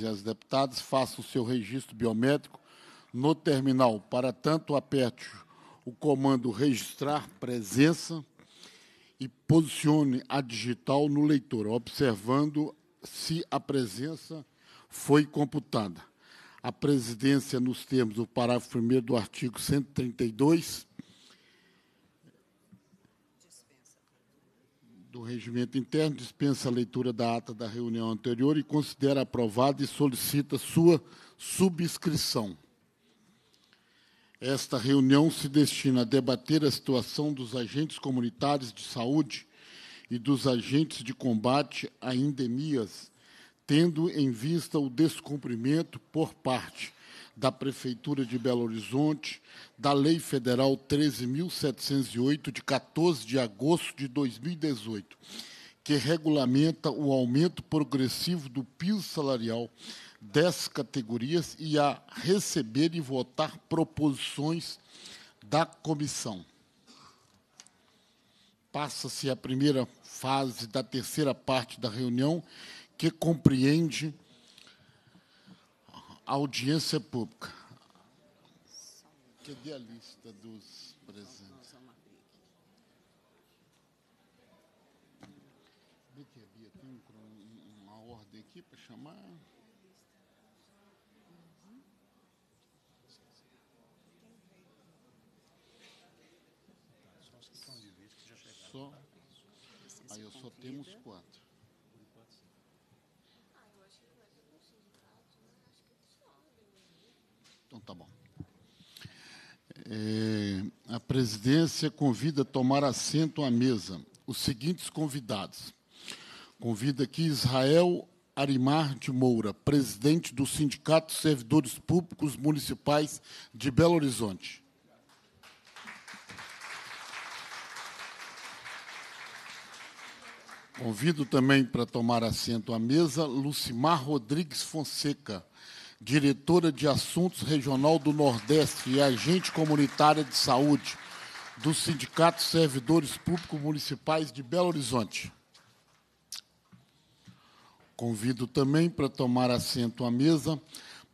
e as deputadas façam o seu registro biométrico no terminal. Para tanto, aperte o comando registrar presença e posicione a digital no leitor, observando se a presença foi computada. A presidência, nos termos do parágrafo 1 do artigo 132, do Regimento Interno dispensa a leitura da ata da reunião anterior e considera aprovada e solicita sua subscrição. Esta reunião se destina a debater a situação dos agentes comunitários de saúde e dos agentes de combate a endemias, tendo em vista o descumprimento por parte da Prefeitura de Belo Horizonte, da Lei Federal 13.708, de 14 de agosto de 2018, que regulamenta o aumento progressivo do piso salarial dessas categorias e a receber e votar proposições da comissão. Passa-se a primeira fase da terceira parte da reunião, que compreende audiência pública. Cadê a lista dos presentes? tem uma ordem aqui para chamar. Só. os que que estão de vez já Aí eu só temos quatro. É, a presidência convida a tomar assento à mesa os seguintes convidados. Convida aqui Israel Arimar de Moura, presidente do Sindicato Servidores Públicos Municipais de Belo Horizonte. Convido também para tomar assento à mesa Lucimar Rodrigues Fonseca, diretora de Assuntos Regional do Nordeste e agente comunitária de saúde do Sindicato Servidores Públicos Municipais de Belo Horizonte. Convido também para tomar assento à mesa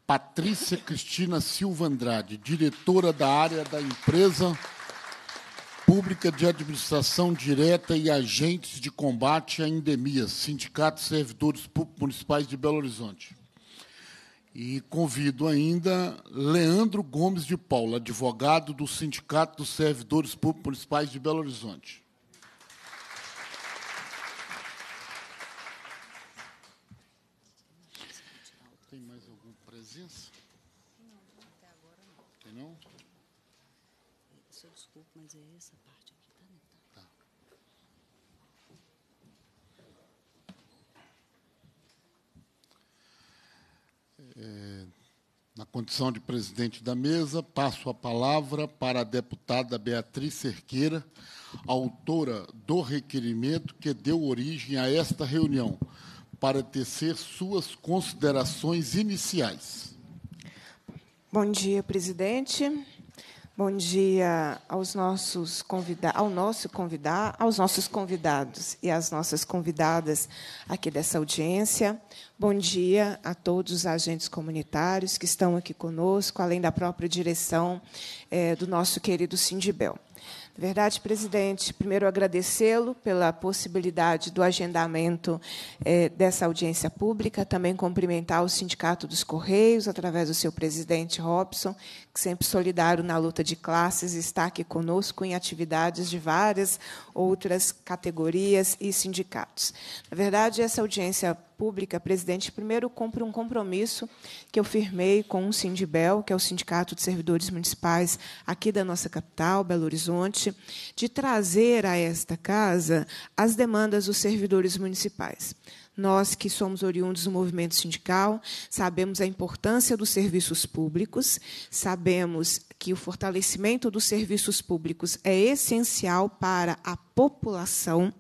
Patrícia Cristina Silva Andrade, diretora da área da empresa Pública de Administração Direta e Agentes de Combate à Endemia, Sindicato Servidores Públicos Municipais de Belo Horizonte. E convido ainda Leandro Gomes de Paula, advogado do Sindicato dos Servidores Públicos Municipais de Belo Horizonte. Tem mais alguma presença? Não, até agora não. Tem não? Senhor, desculpa, mas é essa parte. É, na condição de presidente da mesa, passo a palavra para a deputada Beatriz Cerqueira, autora do requerimento que deu origem a esta reunião, para tecer suas considerações iniciais. Bom dia, presidente. Bom dia aos nossos convida ao nosso convidar, aos nossos convidados e às nossas convidadas aqui dessa audiência. Bom dia a todos os agentes comunitários que estão aqui conosco, além da própria direção é, do nosso querido Sindibel. Verdade, presidente. Primeiro, agradecê-lo pela possibilidade do agendamento eh, dessa audiência pública. Também cumprimentar o Sindicato dos Correios, através do seu presidente Robson, que sempre solidário na luta de classes, está aqui conosco em atividades de várias outras categorias e sindicatos. Na verdade, essa audiência pública, presidente, primeiro cumpre um compromisso que eu firmei com o Sindibel, que é o Sindicato de Servidores Municipais aqui da nossa capital, Belo Horizonte, de trazer a esta casa as demandas dos servidores municipais. Nós que somos oriundos do movimento sindical, sabemos a importância dos serviços públicos, sabemos que o fortalecimento dos serviços públicos é essencial para a população.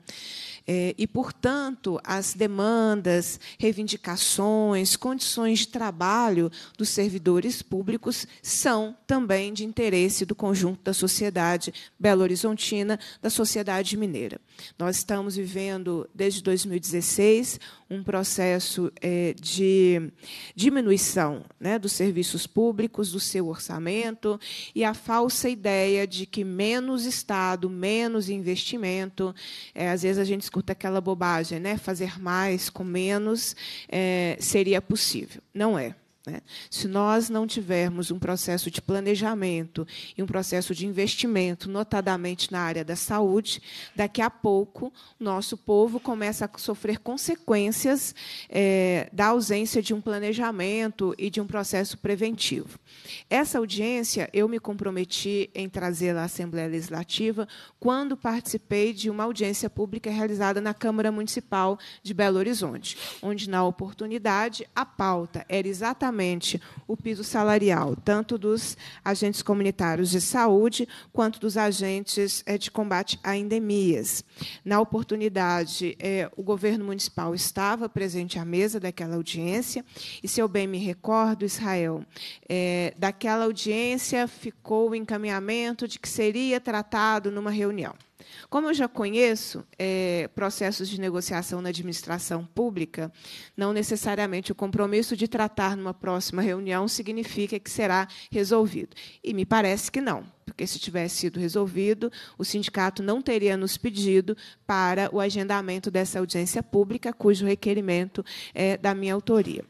É, e, portanto, as demandas, reivindicações, condições de trabalho dos servidores públicos são também de interesse do conjunto da sociedade belo-horizontina, da sociedade mineira. Nós estamos vivendo, desde 2016, um processo é, de diminuição né, dos serviços públicos, do seu orçamento, e a falsa ideia de que menos Estado, menos investimento. É, às vezes a gente escuta aquela bobagem, né, fazer mais com menos é, seria possível. Não é. Né? Se nós não tivermos um processo de planejamento e um processo de investimento, notadamente na área da saúde, daqui a pouco nosso povo começa a sofrer consequências é, da ausência de um planejamento e de um processo preventivo. Essa audiência eu me comprometi em trazê-la à Assembleia Legislativa quando participei de uma audiência pública realizada na Câmara Municipal de Belo Horizonte, onde, na oportunidade, a pauta era exatamente o piso salarial, tanto dos agentes comunitários de saúde quanto dos agentes eh, de combate a endemias. Na oportunidade, eh, o governo municipal estava presente à mesa daquela audiência, e, se eu bem me recordo, Israel, eh, daquela audiência ficou o encaminhamento de que seria tratado numa reunião. Como eu já conheço é, processos de negociação na administração pública, não necessariamente o compromisso de tratar numa próxima reunião significa que será resolvido. E me parece que não, porque se tivesse sido resolvido, o sindicato não teria nos pedido para o agendamento dessa audiência pública, cujo requerimento é da minha autoria.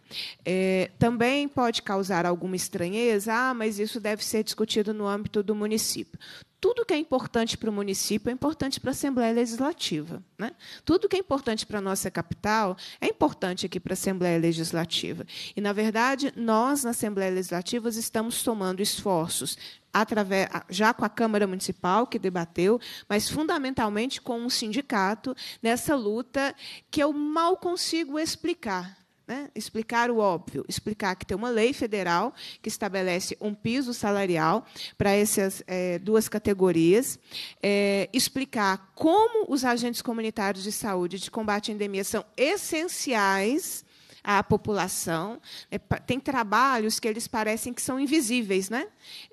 É, também pode causar alguma estranheza, ah, mas isso deve ser discutido no âmbito do município tudo que é importante para o município é importante para a Assembleia Legislativa. Né? Tudo que é importante para a nossa capital é importante aqui para a Assembleia Legislativa. E, na verdade, nós, na Assembleia Legislativa, estamos tomando esforços através já com a Câmara Municipal que debateu, mas fundamentalmente com o sindicato nessa luta que eu mal consigo explicar, né? Explicar o óbvio, explicar que tem uma lei federal que estabelece um piso salarial para essas é, duas categorias, é, explicar como os agentes comunitários de saúde de combate à endemia são essenciais à população. Né, tem trabalhos que eles parecem que são invisíveis, né?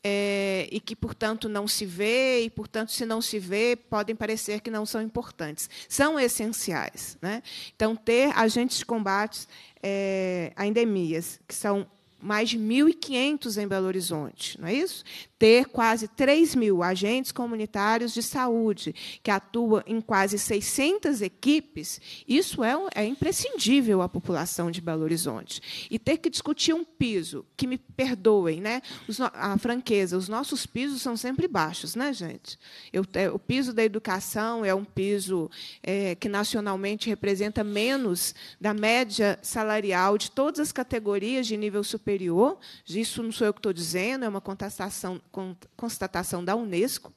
É, e que, portanto, não se vê, e, portanto, se não se vê, podem parecer que não são importantes. São essenciais. Né? Então, ter agentes de combate é, a endemias, que são mais de 1.500 em Belo Horizonte, não é isso? ter quase 3 mil agentes comunitários de saúde, que atuam em quase 600 equipes, isso é, é imprescindível à população de Belo Horizonte. E ter que discutir um piso, que me perdoem, né? Os, a franqueza, os nossos pisos são sempre baixos, né, gente? Eu, é, o piso da educação é um piso é, que nacionalmente representa menos da média salarial de todas as categorias de nível superior. Isso não sou eu que estou dizendo, é uma contestação, constatação da Unesco.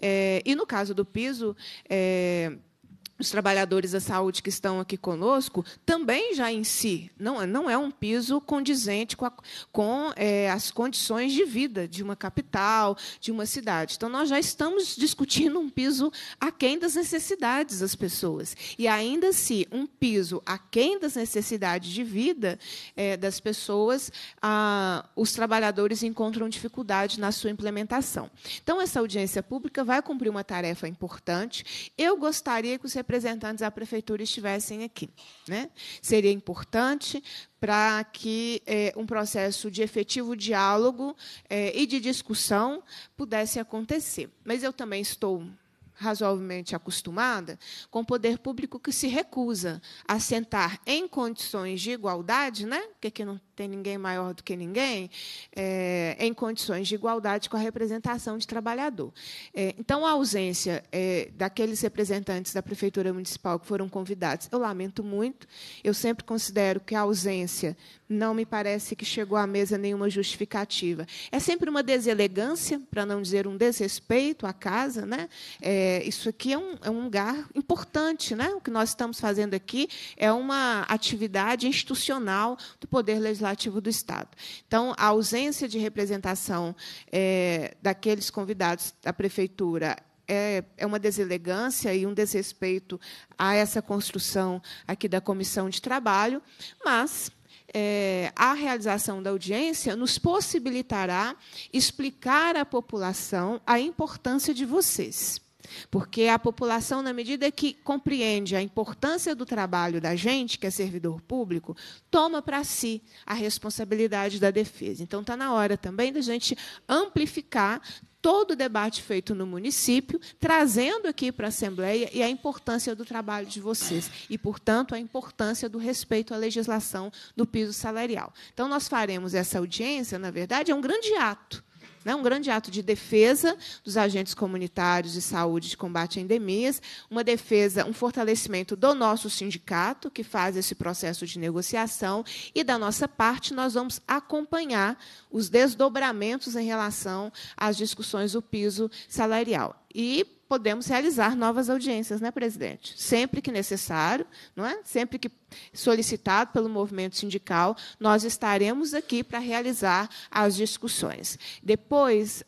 É, e no caso do piso, é, os trabalhadores da saúde que estão aqui conosco, também já em si, não, não é um piso condizente com, a, com é, as condições de vida de uma capital, de uma cidade. Então, nós já estamos discutindo um piso aquém das necessidades das pessoas. E, ainda assim, um piso aquém das necessidades de vida é, das pessoas, a, os trabalhadores encontram dificuldade na sua implementação. Então, essa audiência pública vai cumprir uma tarefa importante. Eu gostaria que os representantes da prefeitura estivessem aqui. Né? Seria importante para que é, um processo de efetivo diálogo é, e de discussão pudesse acontecer. Mas eu também estou razoavelmente acostumada com o poder público que se recusa a sentar em condições de igualdade, né? Porque aqui não tem ninguém maior do que ninguém, é, em condições de igualdade com a representação de trabalhador. É, então, a ausência é, daqueles representantes da Prefeitura Municipal que foram convidados, eu lamento muito. Eu sempre considero que a ausência não me parece que chegou à mesa nenhuma justificativa. É sempre uma deselegância, para não dizer um desrespeito à casa. Né? É, isso aqui é um, é um, lugar importante. Né? O que nós estamos fazendo aqui é uma atividade institucional do Poder Legislativo Legislativo do Estado. Então, a ausência de representação é, daqueles convidados da Prefeitura é, é, uma deselegância e um desrespeito a essa construção aqui da comissão de trabalho, mas é, a realização da audiência nos possibilitará explicar à população a importância de vocês. Porque a população, na medida que compreende a importância do trabalho da gente, que é servidor público, toma para si a responsabilidade da defesa. Então, está na hora também da gente amplificar todo o debate feito no município, trazendo aqui para a Assembleia e a importância do trabalho de vocês e, portanto, a importância do respeito à legislação do piso salarial. Então, nós faremos essa audiência, na verdade, é um grande ato né, um grande ato de defesa dos agentes comunitários de saúde de combate a endemias, uma defesa, um fortalecimento do nosso sindicato, que faz esse processo de negociação, e da nossa parte, nós vamos acompanhar os desdobramentos em relação às discussões do piso salarial. E podemos realizar novas audiências, né, presidente? Sempre que necessário, não é? Sempre que solicitado pelo movimento sindical, nós estaremos aqui para realizar as discussões. Depois,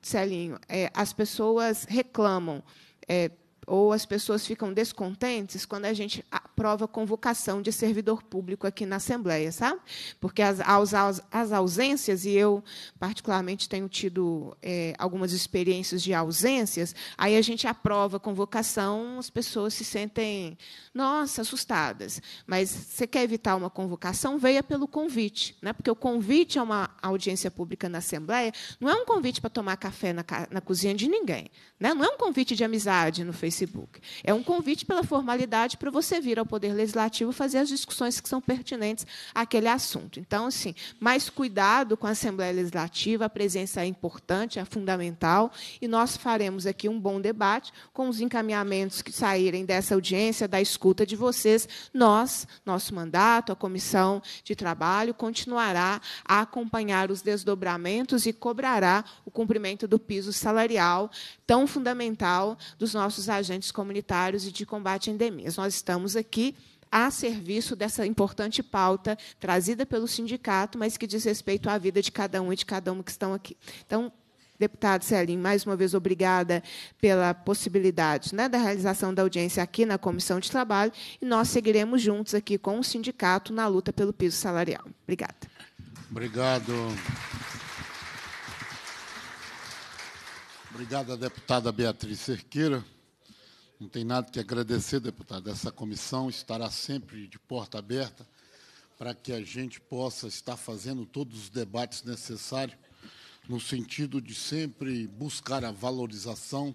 Celinho, é, as pessoas reclamam. É, ou as pessoas ficam descontentes quando a gente aprova convocação de servidor público aqui na Assembleia, sabe? Porque as, as, as ausências, e eu particularmente tenho tido é, algumas experiências de ausências, aí a gente aprova convocação, as pessoas se sentem, nossa, assustadas. Mas você quer evitar uma convocação, veia pelo convite, né? porque o convite a uma audiência pública na Assembleia não é um convite para tomar café na, na cozinha de ninguém, né? não é um convite de amizade no Facebook Facebook. É um convite pela formalidade para você vir ao Poder Legislativo fazer as discussões que são pertinentes àquele assunto. Então, assim, mais cuidado com a Assembleia Legislativa, a presença é importante, é fundamental, e nós faremos aqui um bom debate com os encaminhamentos que saírem dessa audiência, da escuta de vocês. Nós, nosso mandato, a comissão de trabalho, continuará a acompanhar os desdobramentos e cobrará o cumprimento do piso salarial tão fundamental dos nossos agentes agentes comunitários e de combate a endemias. Nós estamos aqui a serviço dessa importante pauta trazida pelo sindicato, mas que diz respeito à vida de cada um e de cada uma que estão aqui. Então, deputado Celim, mais uma vez obrigada pela possibilidade né, da realização da audiência aqui na Comissão de Trabalho, e nós seguiremos juntos aqui com o sindicato na luta pelo piso salarial. Obrigada. Obrigado. Obrigada, deputada Beatriz Cerqueira. Não tem nada que agradecer, deputado. Essa comissão estará sempre de porta aberta para que a gente possa estar fazendo todos os debates necessários no sentido de sempre buscar a valorização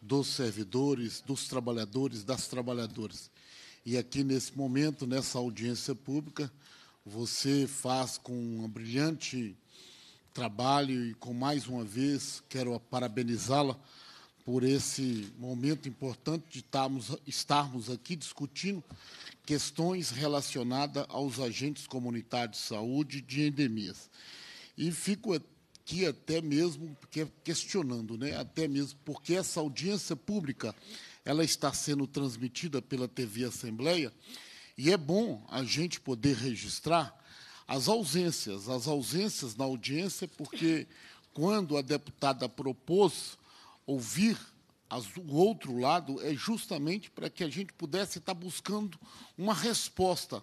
dos servidores, dos trabalhadores, das trabalhadoras. E aqui, nesse momento, nessa audiência pública, você faz com um brilhante trabalho e, com mais uma vez, quero parabenizá-la por esse momento importante de estarmos, estarmos aqui discutindo questões relacionadas aos agentes comunitários de saúde de endemias. E fico aqui até mesmo questionando, né, até mesmo porque essa audiência pública ela está sendo transmitida pela TV Assembleia e é bom a gente poder registrar as ausências, as ausências na audiência, porque quando a deputada propôs ouvir as, o outro lado é justamente para que a gente pudesse estar buscando uma resposta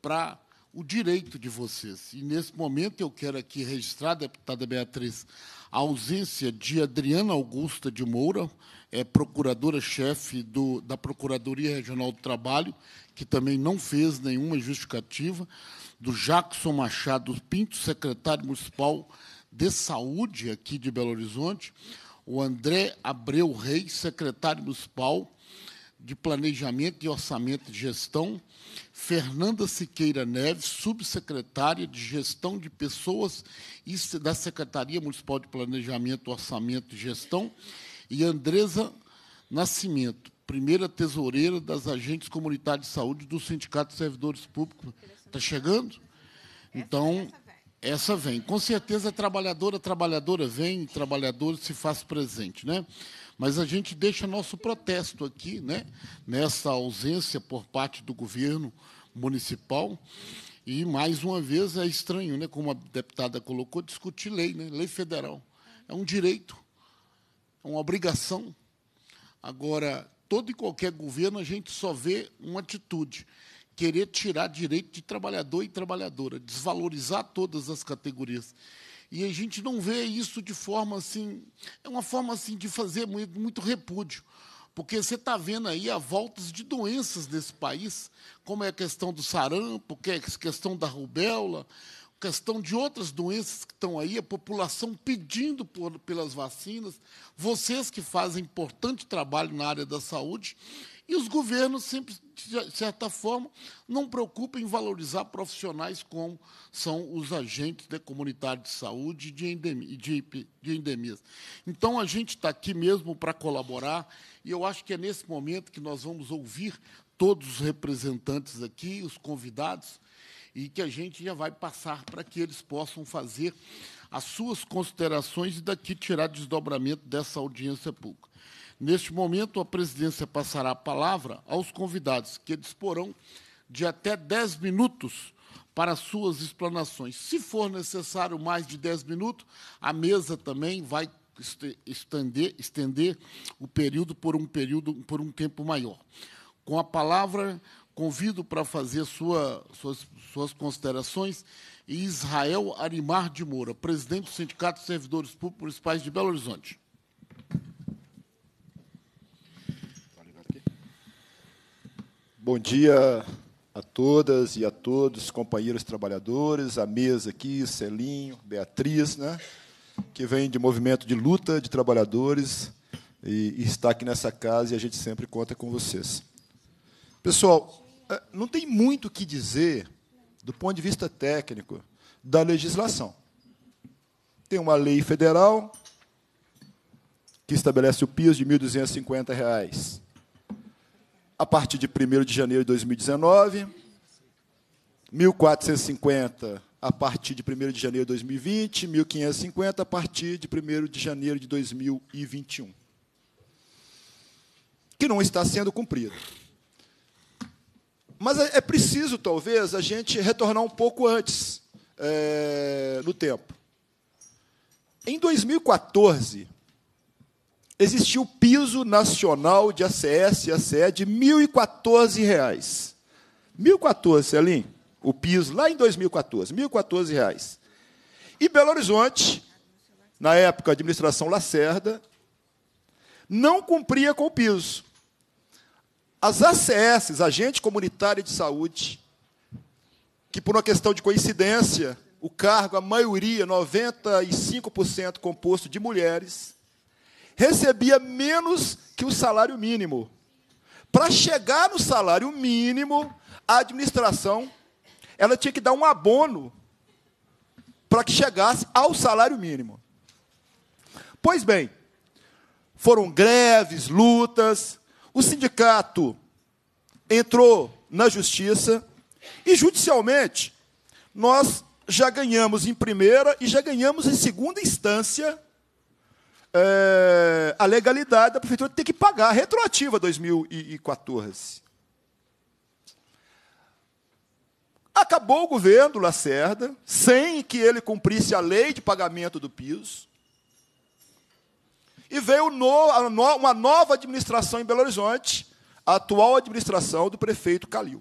para o direito de vocês. E, nesse momento, eu quero aqui registrar, deputada Beatriz, a ausência de Adriana Augusta de Moura, é, procuradora-chefe da Procuradoria Regional do Trabalho, que também não fez nenhuma justificativa, do Jackson Machado Pinto, secretário municipal de Saúde aqui de Belo Horizonte, o André Abreu Reis, secretário municipal de Planejamento e Orçamento de Gestão, Fernanda Siqueira Neves, subsecretária de Gestão de Pessoas da Secretaria Municipal de Planejamento, Orçamento e Gestão, e Andresa Nascimento, primeira tesoureira das agentes comunitários de saúde do Sindicato de Servidores Públicos. Está chegando? Então, é essa vem. Com certeza, trabalhadora, trabalhadora vem, trabalhador se faz presente. Né? Mas a gente deixa nosso protesto aqui, né? nessa ausência por parte do governo municipal. E, mais uma vez, é estranho, né? como a deputada colocou, discutir lei, né? lei federal. É um direito, é uma obrigação. Agora, todo e qualquer governo, a gente só vê uma atitude querer tirar direito de trabalhador e trabalhadora, desvalorizar todas as categorias. E a gente não vê isso de forma assim, é uma forma assim de fazer muito, repúdio, porque você está vendo aí a voltas de doenças nesse país, como é a questão do sarampo, que é a questão da rubéola, questão de outras doenças que estão aí, a população pedindo por, pelas vacinas, vocês que fazem importante trabalho na área da saúde, e os governos sempre, de certa forma, não preocupam em valorizar profissionais como são os agentes da comunidade de saúde e de, endemia, endemias. Então, a gente está aqui mesmo para colaborar, e eu acho que é nesse momento que nós vamos ouvir todos os representantes aqui, os convidados, e que a gente já vai passar para que eles possam fazer as suas considerações e daqui tirar desdobramento dessa audiência pública. Neste momento, a presidência passará a palavra aos convidados, que disporão de até 10 minutos para suas explanações. Se for necessário mais de 10 minutos, a mesa também vai estender, estender o período por um período por um tempo maior. Com a palavra, convido para fazer sua, suas, suas considerações Israel Arimar de Moura, presidente do Sindicato de Servidores Públicos Municipais de Belo Horizonte. Bom dia a todas e a todos, companheiros trabalhadores, a mesa aqui, Celinho, Beatriz, né, que vem de movimento de luta de trabalhadores e, e está aqui nessa casa e a gente sempre conta com vocês. Pessoal, é, não tem muito o que dizer do ponto de vista técnico da legislação. Tem uma lei federal que estabelece o piso de R$ 1.250 a partir de 1 de janeiro de 2019, 1.450 a partir de 1 de janeiro de 2020, 1.550 a partir de 1 de janeiro de 2021. Que não está sendo cumprido. Mas é, é preciso, talvez, a gente retornar um pouco antes é, no tempo. Em 2014, existia o piso nacional de ACS e ACE de R$ 1.014. R$ 1.014, Celim, o piso, lá em 2014, R$ 1.014. E Belo Horizonte, na época, a administração Lacerda, não cumpria com o piso. As ACS, Agente Comunitária de Saúde, que por uma questão de coincidência, o cargo, a maioria, 95% composto de mulheres, recebia menos que o salário mínimo. Para chegar no salário mínimo, a administração ela tinha que dar um abono para que chegasse ao salário mínimo. Pois bem, foram greves, lutas, o sindicato entrou na justiça e judicialmente nós já ganhamos em primeira e já ganhamos em segunda instância é, a legalidade da prefeitura ter que pagar retroativa 2014. Acabou o governo Lacerda, sem que ele cumprisse a lei de pagamento do piso. E veio uma nova administração em Belo Horizonte, a atual administração do prefeito Calil.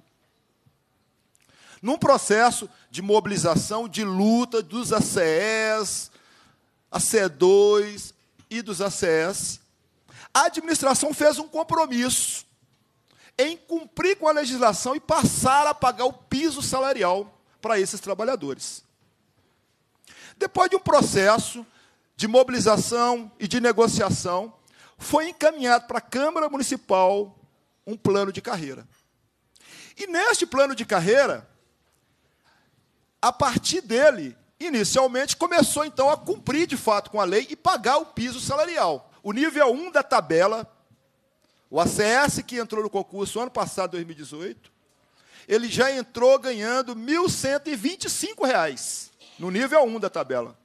Num processo de mobilização, de luta dos ACEs, ACE2, e dos ACS, a administração fez um compromisso em cumprir com a legislação e passar a pagar o piso salarial para esses trabalhadores. Depois de um processo de mobilização e de negociação, foi encaminhado para a Câmara Municipal um plano de carreira. E neste plano de carreira, a partir dele, inicialmente começou então a cumprir de fato com a lei e pagar o piso salarial. O nível 1 da tabela, o ACS que entrou no concurso ano passado, 2018, ele já entrou ganhando R$ 1.125 no nível 1 da tabela.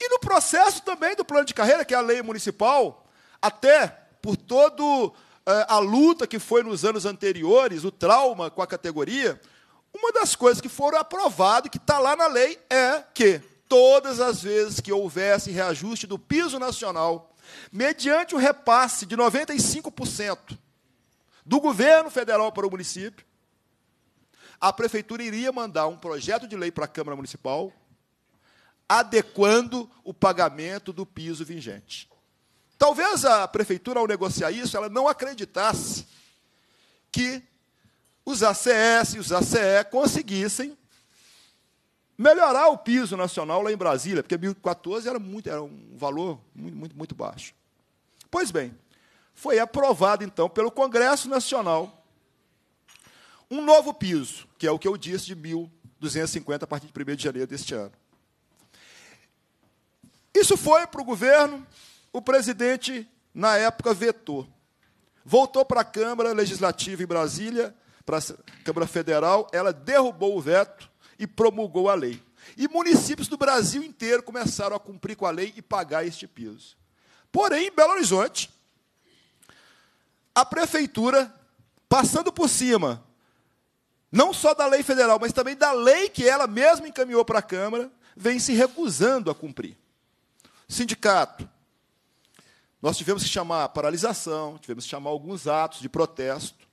E no processo também do plano de carreira, que é a lei municipal, até por toda eh, a luta que foi nos anos anteriores, o trauma com a categoria, uma das coisas que foram aprovado, que está lá na lei, é que todas as vezes que houvesse reajuste do piso nacional, mediante o repasse de 95% do governo federal para o município, a prefeitura iria mandar um projeto de lei para a Câmara Municipal adequando o pagamento do piso vigente. Talvez a prefeitura, ao negociar isso, ela não acreditasse que os ACS e os ACE conseguissem melhorar o piso nacional lá em Brasília, porque 2014 era, muito, era um valor muito, muito, muito baixo. Pois bem, foi aprovado, então, pelo Congresso Nacional um novo piso, que é o que eu disse de 1.250 a partir de 1 de janeiro deste ano. Isso foi para o governo, o presidente, na época, vetou. Voltou para a Câmara Legislativa em Brasília, para a Câmara Federal, ela derrubou o veto e promulgou a lei. E municípios do Brasil inteiro começaram a cumprir com a lei e pagar este piso. Porém, em Belo Horizonte, a prefeitura, passando por cima, não só da lei federal, mas também da lei que ela mesma encaminhou para a Câmara, vem se recusando a cumprir. Sindicato. Nós tivemos que chamar paralisação, tivemos que chamar alguns atos de protesto.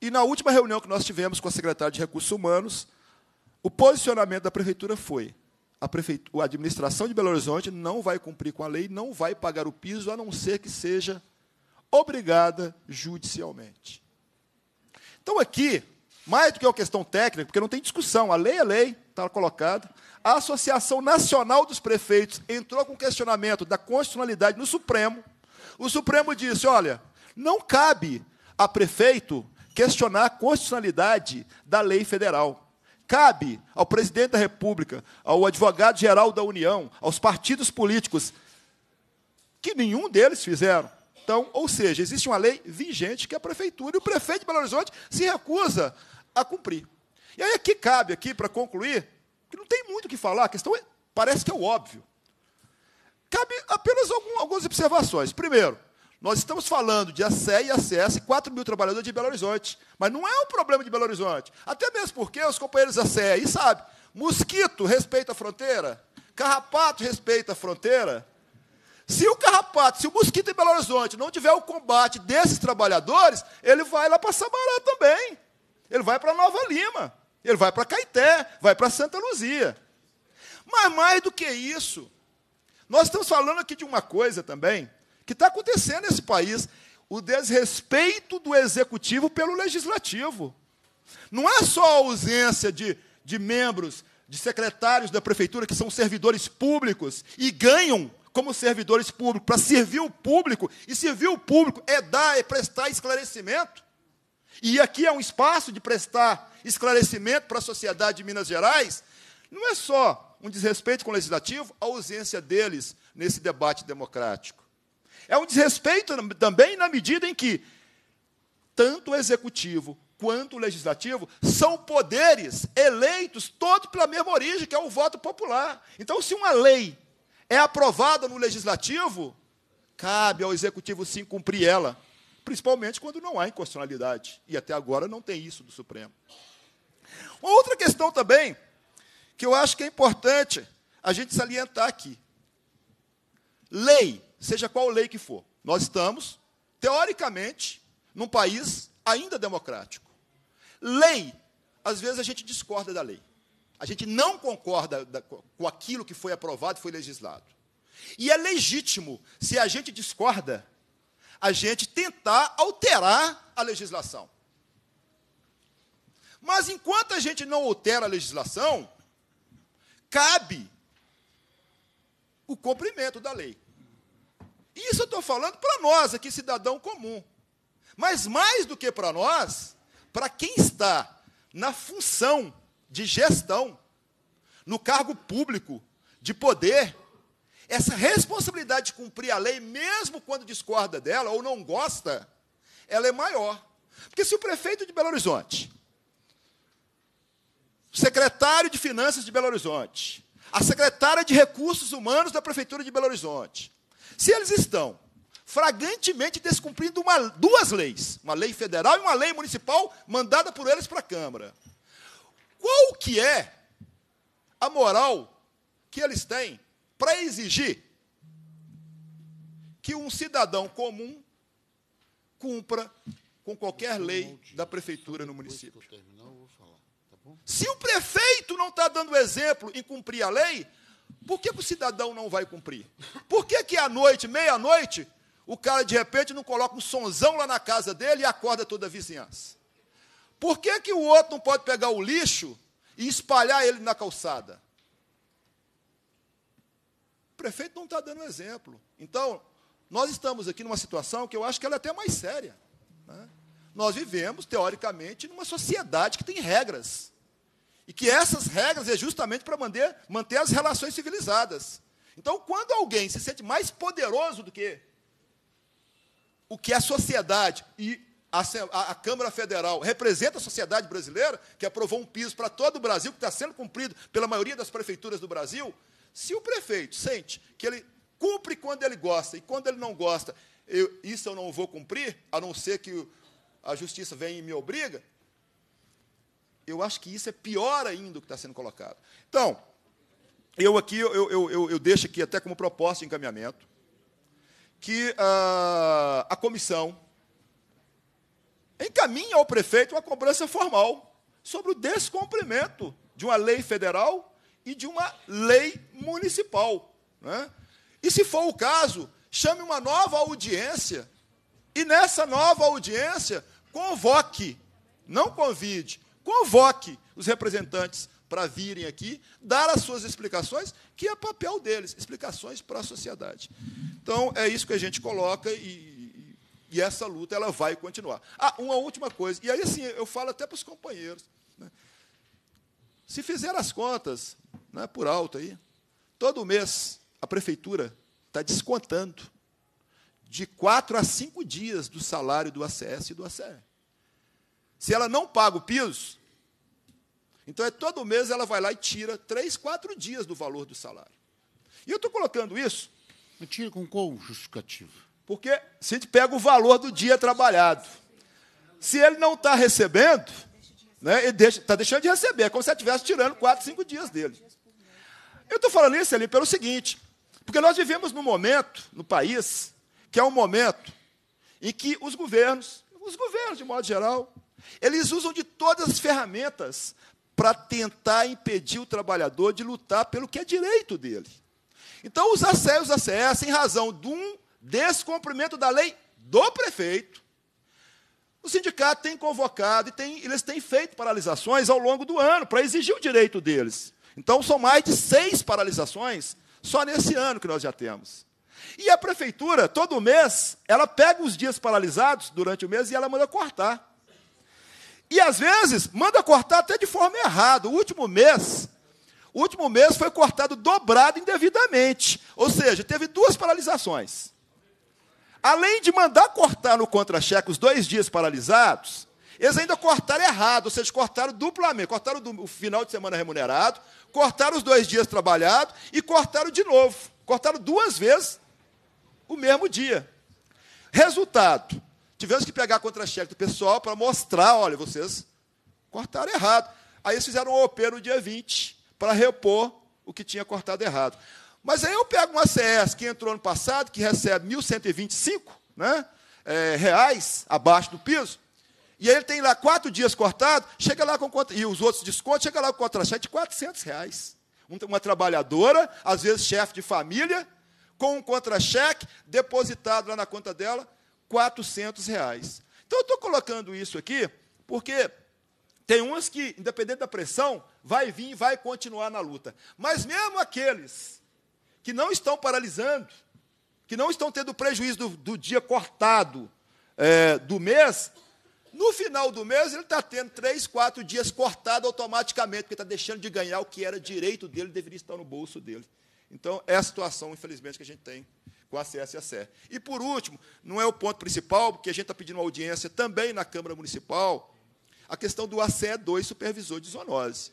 E na última reunião que nós tivemos com a secretária de Recursos Humanos, o posicionamento da prefeitura foi: a, prefeitura, a administração de Belo Horizonte não vai cumprir com a lei, não vai pagar o piso, a não ser que seja obrigada judicialmente. Então, aqui, mais do que uma questão técnica, porque não tem discussão, a lei é lei, está colocada. A Associação Nacional dos Prefeitos entrou com questionamento da constitucionalidade no Supremo. O Supremo disse: olha, não cabe a prefeito questionar a constitucionalidade da lei federal. Cabe ao presidente da República, ao advogado-geral da União, aos partidos políticos, que nenhum deles fizeram. Então, ou seja, existe uma lei vigente que a prefeitura e o prefeito de Belo Horizonte se recusa a cumprir. E aí aqui cabe aqui para concluir que não tem muito o que falar, a questão é, parece que é o óbvio. Cabe apenas algum, algumas observações. Primeiro, nós estamos falando de ACE e ACS, 4 mil trabalhadores de Belo Horizonte. Mas não é um problema de Belo Horizonte. Até mesmo porque os companheiros da ACE aí sabem, mosquito respeita a fronteira, carrapato respeita a fronteira. Se o carrapato, se o mosquito em Belo Horizonte não tiver o combate desses trabalhadores, ele vai lá para Sabará também. Ele vai para Nova Lima, ele vai para Caeté, vai para Santa Luzia. Mas mais do que isso, nós estamos falando aqui de uma coisa também, que está acontecendo nesse país. O desrespeito do executivo pelo legislativo. Não é só a ausência de, de membros, de secretários da prefeitura que são servidores públicos e ganham como servidores públicos para servir o público, e servir o público é dar, é prestar esclarecimento. E aqui é um espaço de prestar esclarecimento para a sociedade de Minas Gerais. Não é só um desrespeito com o legislativo, a ausência deles nesse debate democrático. É um desrespeito também na medida em que tanto o executivo quanto o legislativo são poderes eleitos todos pela mesma origem, que é o voto popular. Então, se uma lei é aprovada no legislativo, cabe ao executivo sim cumprir ela, principalmente quando não há inconstitucionalidade. E até agora não tem isso do Supremo. Uma outra questão também, que eu acho que é importante a gente salientar aqui. Lei seja qual lei que for. Nós estamos, teoricamente, num país ainda democrático. Lei, às vezes a gente discorda da lei. A gente não concorda com aquilo que foi aprovado, e foi legislado. E é legítimo, se a gente discorda, a gente tentar alterar a legislação. Mas enquanto a gente não altera a legislação, cabe o cumprimento da lei. Isso eu estou falando para nós aqui, cidadão comum. Mas mais do que para nós, para quem está na função de gestão, no cargo público, de poder, essa responsabilidade de cumprir a lei, mesmo quando discorda dela ou não gosta, ela é maior. Porque se o prefeito de Belo Horizonte, o secretário de Finanças de Belo Horizonte, a secretária de Recursos Humanos da Prefeitura de Belo Horizonte, se eles estão fragantemente descumprindo uma, duas leis, uma lei federal e uma lei municipal mandada por eles para a Câmara, qual que é a moral que eles têm para exigir que um cidadão comum cumpra com qualquer lei da prefeitura no município. Tá Se o prefeito não está dando exemplo em cumprir a lei, por que, o cidadão não vai cumprir? Por que, que à noite, meia-noite, o cara de repente não coloca um sonzão lá na casa dele e acorda toda a vizinhança? Por que, que o outro não pode pegar o lixo e espalhar ele na calçada? O prefeito não está dando exemplo. Então, nós estamos aqui numa situação que eu acho que ela é até mais séria. Né? Nós vivemos, teoricamente, numa sociedade que tem regras. E que essas regras é justamente para manter, manter as relações civilizadas. Então, quando alguém se sente mais poderoso do que o que a sociedade e a, a, Câmara Federal representa a sociedade brasileira, que aprovou um piso para todo o Brasil, que está sendo cumprido pela maioria das prefeituras do Brasil, se o prefeito sente que ele cumpre quando ele gosta e quando ele não gosta, eu, isso eu não vou cumprir, a não ser que a justiça venha e me obriga, eu acho que isso é pior ainda do que está sendo colocado. Então, eu aqui, eu, eu, eu, eu deixo aqui até como proposta de encaminhamento, que ah, a comissão encaminhe ao prefeito uma cobrança formal sobre o descumprimento de uma lei federal e de uma lei municipal. Né? E, se for o caso, chame uma nova audiência e, nessa nova audiência, convoque, não convide, convoque os representantes para virem aqui dar as suas explicações, que é papel deles, explicações para a sociedade. Então, é isso que a gente coloca e, e essa luta ela vai continuar. Ah, uma última coisa, e aí assim, eu falo até para os companheiros. Né? Se fizer as contas, né, por alto aí, todo mês a prefeitura está descontando de quatro a cinco dias do salário do ACS e do ACE. Se ela não paga o piso, então, é todo mês ela vai lá e tira três, quatro dias do valor do salário. E eu estou colocando isso. Mas tira com qual justificativa? Porque se a gente pega o valor do dia trabalhado, se ele não está recebendo, né, ele está deixando de receber, é como se ele estivesse tirando quatro, cinco dias dele. Eu estou falando isso ali pelo seguinte, porque nós vivemos num momento no país que é um momento em que os governos, os governos de modo geral, eles usam de todas as ferramentas para tentar impedir o trabalhador de lutar pelo que é direito dele. Então, os ACE e os ACS, em razão de um descumprimento da lei do prefeito, o sindicato tem convocado e tem, eles têm feito paralisações ao longo do ano para exigir o direito deles. Então, são mais de seis paralisações só nesse ano que nós já temos. E a prefeitura, todo mês, ela pega os dias paralisados durante o mês e ela manda cortar. E às vezes manda cortar até de forma errada. O último mês, o último mês foi cortado dobrado indevidamente. Ou seja, teve duas paralisações. Além de mandar cortar no contra-cheque os dois dias paralisados, eles ainda cortaram errado, ou seja, cortaram duplamente. Cortaram o final de semana remunerado, cortaram os dois dias trabalhados e cortaram de novo. Cortaram duas vezes o mesmo dia. Resultado: Tivemos que pegar contra-cheque do pessoal para mostrar, olha, vocês cortaram errado. Aí eles fizeram um OP no dia 20 para repor o que tinha cortado errado. Mas aí eu pego uma CS que entrou ano passado, que recebe 1.125 né, é, reais abaixo do piso, e aí ele tem lá quatro dias cortado, chega lá com e os outros descontos, chega lá com contra-cheque de 400 reais. Uma trabalhadora, às vezes chefe de família, com um contra-cheque depositado lá na conta dela 400 reais. Então, eu estou colocando isso aqui porque tem uns que, independente da pressão, vai vir e vai continuar na luta. Mas mesmo aqueles que não estão paralisando, que não estão tendo prejuízo do, do dia cortado é, do mês, no final do mês ele está tendo três, quatro dias cortado automaticamente, porque está deixando de ganhar o que era direito dele, deveria estar no bolso dele. Então, é a situação, infelizmente, que a gente tem com a CSAC. E, por último, não é o ponto principal, porque a gente está pedindo audiência também na Câmara Municipal, a questão do ACE2 supervisor de zoonose.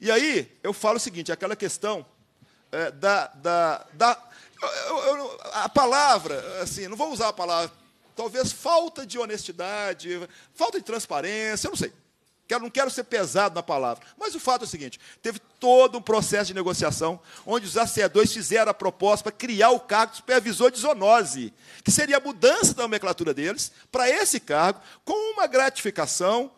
E aí, eu falo o seguinte, aquela questão é, da... da, da eu, eu, a palavra, assim, não vou usar a palavra, talvez falta de honestidade, falta de transparência, eu não sei. Quero, não quero ser pesado na palavra, mas o fato é o seguinte: teve todo um processo de negociação, onde os ACE2 fizeram a proposta para criar o cargo de supervisor de zoonose, que seria a mudança da nomenclatura deles para esse cargo, com uma gratificação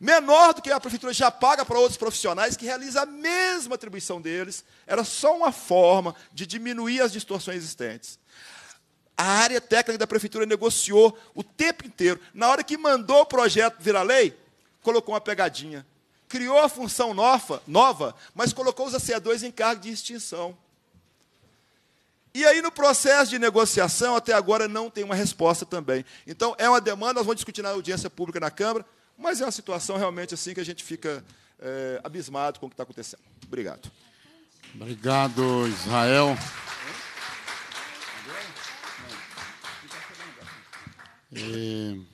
menor do que a prefeitura já paga para outros profissionais que realizam a mesma atribuição deles. Era só uma forma de diminuir as distorções existentes. A área técnica da prefeitura negociou o tempo inteiro. Na hora que mandou o projeto virar lei, colocou uma pegadinha. Criou a função nova, nova mas colocou os ACE2 em cargo de extinção. E aí, no processo de negociação, até agora não tem uma resposta também. Então, é uma demanda, nós vamos discutir na audiência pública na Câmara, mas é uma situação realmente assim que a gente fica é, abismado com o que está acontecendo. Obrigado. Obrigado, Israel. É...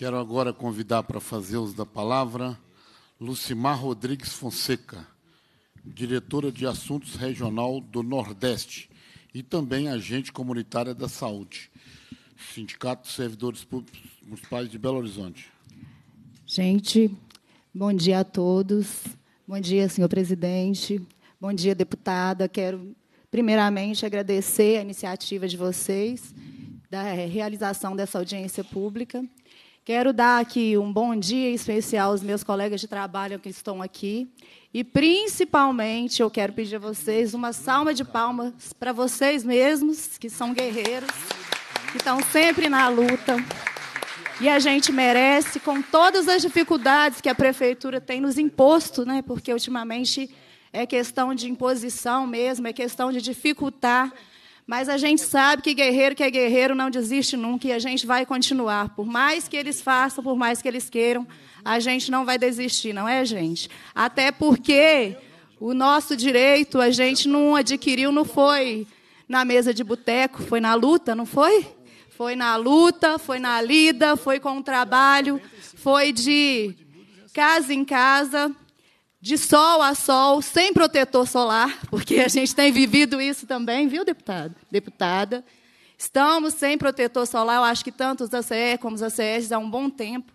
Quero agora convidar para fazer uso da palavra Lucimar Rodrigues Fonseca, diretora de Assuntos Regional do Nordeste e também agente comunitária da saúde, Sindicato dos Servidores Públicos Municipais de Belo Horizonte. Gente, bom dia a todos. Bom dia, senhor presidente. Bom dia, deputada. Quero, primeiramente, agradecer a iniciativa de vocês da realização dessa audiência pública Quero dar aqui um bom dia especial aos meus colegas de trabalho que estão aqui. E, principalmente, eu quero pedir a vocês uma salva de palmas para vocês mesmos, que são guerreiros, que estão sempre na luta. E a gente merece, com todas as dificuldades que a prefeitura tem nos imposto, né? porque ultimamente é questão de imposição mesmo, é questão de dificultar mas a gente sabe que guerreiro que é guerreiro não desiste nunca e a gente vai continuar. Por mais que eles façam, por mais que eles queiram, a gente não vai desistir, não é, gente? Até porque o nosso direito a gente não adquiriu, não foi na mesa de boteco, foi na luta, não foi? Foi na luta, foi na lida, foi com o trabalho, foi de casa em casa, de sol a sol, sem protetor solar, porque a gente tem vivido isso também, viu, deputado? Deputada. Estamos sem protetor solar, eu acho que tanto os ACR como os ACS há um bom tempo.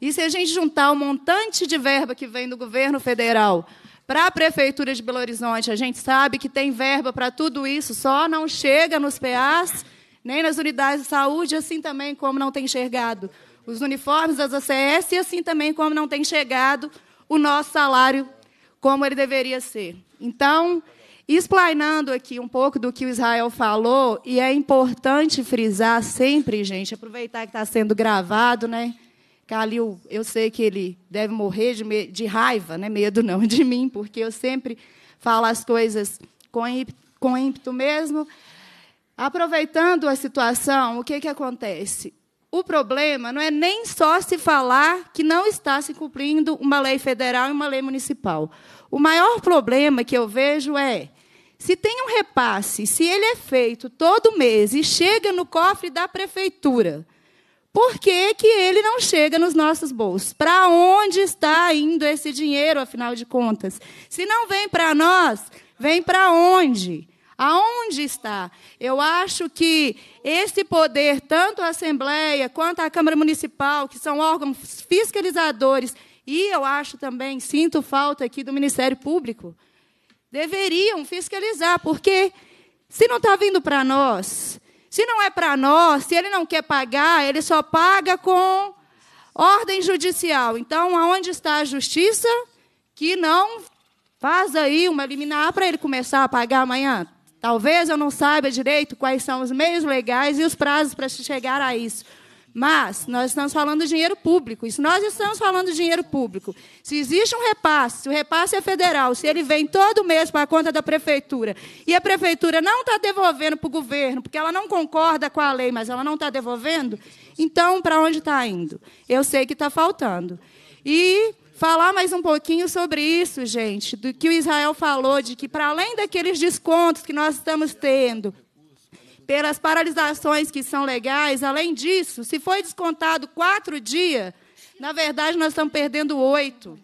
E se a gente juntar o um montante de verba que vem do governo federal para a Prefeitura de Belo Horizonte, a gente sabe que tem verba para tudo isso, só não chega nos PAs, nem nas unidades de saúde, assim também como não tem chegado os uniformes das ACS, e assim também como não tem chegado o nosso salário como ele deveria ser. Então, explainando aqui um pouco do que o Israel falou, e é importante frisar sempre, gente, aproveitar que está sendo gravado, né? Calil, eu sei que ele deve morrer de, de raiva, né? medo não, de mim, porque eu sempre falo as coisas com ímpeto, com ímpeto mesmo. Aproveitando a situação, o que, que acontece? o problema não é nem só se falar que não está se cumprindo uma lei federal e uma lei municipal. O maior problema que eu vejo é se tem um repasse, se ele é feito todo mês e chega no cofre da prefeitura, por que, que ele não chega nos nossos bolsos? Para onde está indo esse dinheiro, afinal de contas? Se não vem para nós, vem para onde? Aonde está? Eu acho que esse poder, tanto a Assembleia quanto a Câmara Municipal, que são órgãos fiscalizadores, e eu acho também, sinto falta aqui do Ministério Público, deveriam fiscalizar, porque se não está vindo para nós, se não é para nós, se ele não quer pagar, ele só paga com ordem judicial. Então, aonde está a justiça que não faz aí uma liminar para ele começar a pagar amanhã? Talvez eu não saiba direito quais são os meios legais e os prazos para se chegar a isso. Mas nós estamos falando de dinheiro público. Isso se nós estamos falando de dinheiro público, se existe um repasse, se o repasse é federal, se ele vem todo mês para a conta da prefeitura, e a prefeitura não está devolvendo para o governo, porque ela não concorda com a lei, mas ela não está devolvendo, então para onde está indo? Eu sei que está faltando. E falar mais um pouquinho sobre isso, gente, do que o Israel falou, de que para além daqueles descontos que nós estamos tendo, pelas paralisações que são legais, além disso, se foi descontado quatro dias, na verdade nós estamos perdendo oito.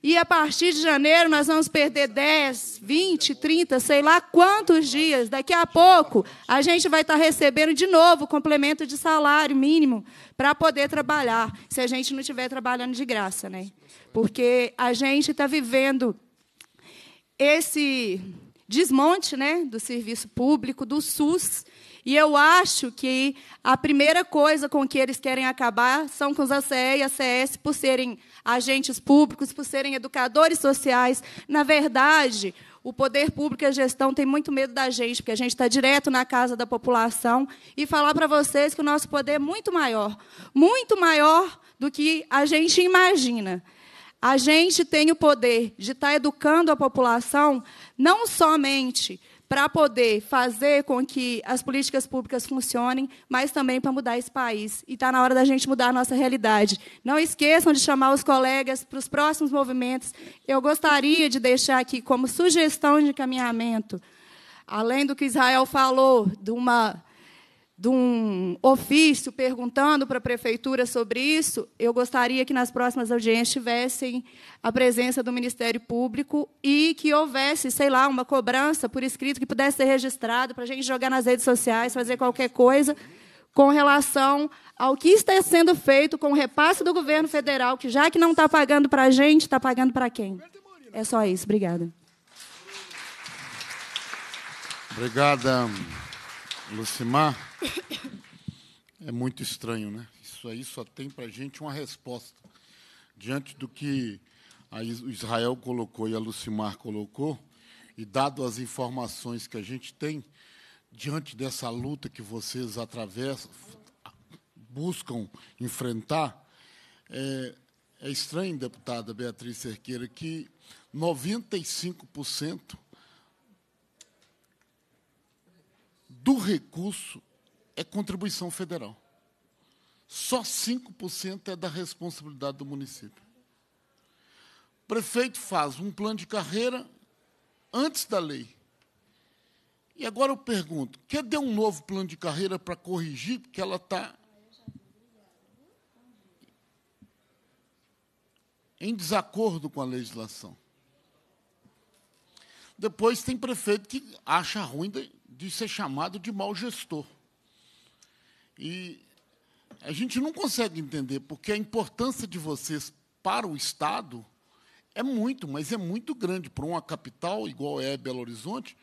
E a partir de janeiro nós vamos perder 10, 20, 30, sei lá quantos dias. Daqui a pouco a gente vai estar recebendo de novo o complemento de salário mínimo para poder trabalhar, se a gente não estiver trabalhando de graça, né? porque a gente está vivendo esse desmonte né, do serviço público, do SUS, e eu acho que a primeira coisa com que eles querem acabar são com os ACE e ACS, por serem agentes públicos, por serem educadores sociais. Na verdade, o poder público e a gestão têm muito medo da gente, porque a gente está direto na casa da população. E falar para vocês que o nosso poder é muito maior muito maior do que a gente imagina. A gente tem o poder de estar tá educando a população não somente para poder fazer com que as políticas públicas funcionem, mas também para mudar esse país. E está na hora da gente mudar a nossa realidade. Não esqueçam de chamar os colegas para os próximos movimentos. Eu gostaria de deixar aqui como sugestão de encaminhamento, além do que Israel falou, de uma de um ofício perguntando para a prefeitura sobre isso, eu gostaria que nas próximas audiências tivessem a presença do Ministério Público e que houvesse, sei lá, uma cobrança por escrito que pudesse ser registrado para a gente jogar nas redes sociais, fazer qualquer coisa com relação ao que está sendo feito com o repasse do governo federal, que já que não está pagando para a gente, está pagando para quem? É só isso. Obrigada. Obrigada. Lucimar, é muito estranho, né? Isso aí só tem para a gente uma resposta. Diante do que o Israel colocou e a Lucimar colocou, e dado as informações que a gente tem, diante dessa luta que vocês atravessam, buscam enfrentar, é, é estranho, deputada Beatriz Cerqueira, que 95% do recurso é contribuição federal. Só 5% é da responsabilidade do município. O prefeito faz um plano de carreira antes da lei. E agora eu pergunto: quer dar um novo plano de carreira para corrigir? Porque ela está. Em desacordo com a legislação. Depois tem prefeito que acha ruim de ser chamado de mau gestor. E a gente não consegue entender, porque a importância de vocês para o Estado é muito, mas é muito grande. Para uma capital igual é Belo Horizonte,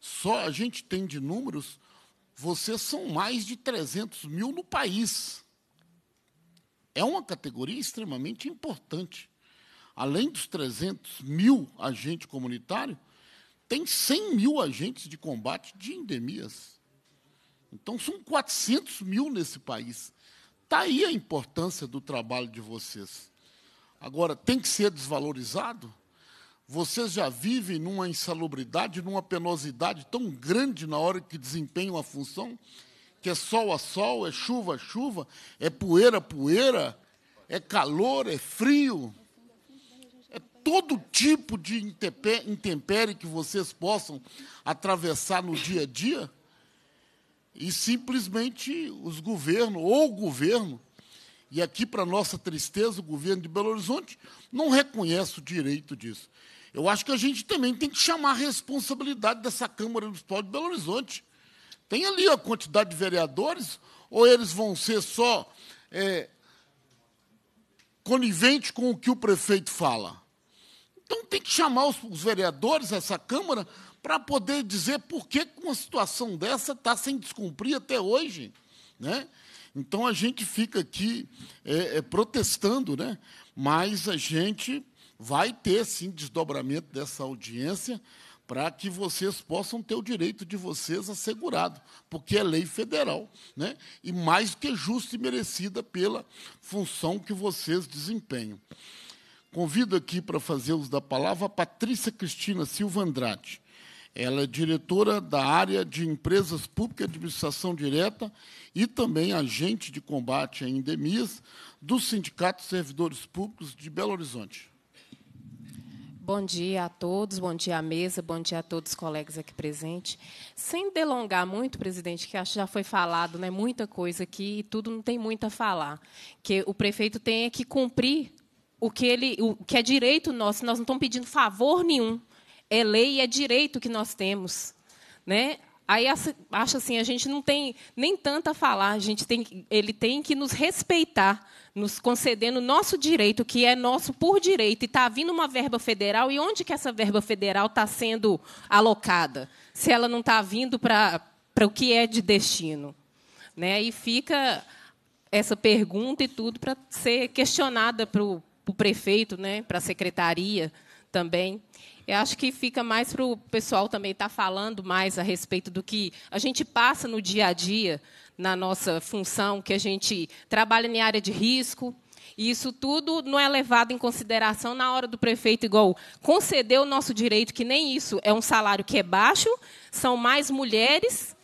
só a gente tem de números, vocês são mais de 300 mil no país. É uma categoria extremamente importante. Além dos 300 mil agentes comunitários, tem 100 mil agentes de combate de endemias. Então, são 400 mil nesse país. Está aí a importância do trabalho de vocês. Agora, tem que ser desvalorizado? Vocês já vivem numa insalubridade, numa penosidade tão grande na hora que desempenham a função, que é sol a sol, é chuva a chuva, é poeira a poeira, é calor, é frio todo tipo de intempérie que vocês possam atravessar no dia a dia, e simplesmente os governos, ou o governo, e aqui, para nossa tristeza, o governo de Belo Horizonte não reconhece o direito disso. Eu acho que a gente também tem que chamar a responsabilidade dessa Câmara Municipal de Belo Horizonte. Tem ali a quantidade de vereadores, ou eles vão ser só é, com o que o prefeito fala? Então tem que chamar os, os vereadores, essa Câmara, para poder dizer por que uma situação dessa está sem descumprir até hoje. Né? Então a gente fica aqui é, é, protestando, né? mas a gente vai ter sim desdobramento dessa audiência para que vocês possam ter o direito de vocês assegurado, porque é lei federal, né? E mais do que justa e merecida pela função que vocês desempenham. Convido aqui para fazer uso da palavra a Patrícia Cristina Silva Andrade. Ela é diretora da área de empresas públicas, administração direta e também agente de combate a endemias do Sindicato Servidores Públicos de Belo Horizonte. Bom dia a todos, bom dia à mesa, bom dia a todos os colegas aqui presentes. Sem delongar muito, presidente, que acho que já foi falado, né, muita coisa aqui e tudo não tem muito a falar, que o prefeito tem é que cumprir o que, ele, o que é direito nosso, nós não estamos pedindo favor nenhum. É lei e é direito que nós temos. Né? Aí acho assim, a gente não tem nem tanto a falar, a gente tem, ele tem que nos respeitar, nos concedendo nosso direito, que é nosso por direito, e está vindo uma verba federal, e onde que essa verba federal está sendo alocada? Se ela não está vindo para o que é de destino. Né? E fica essa pergunta e tudo para ser questionada para o o prefeito, né, para a secretaria também. Eu acho que fica mais para o pessoal também estar tá falando mais a respeito do que a gente passa no dia a dia, na nossa função, que a gente trabalha em área de risco. E isso tudo não é levado em consideração na hora do prefeito, igual conceder o nosso direito, que nem isso é um salário que é baixo, são mais mulheres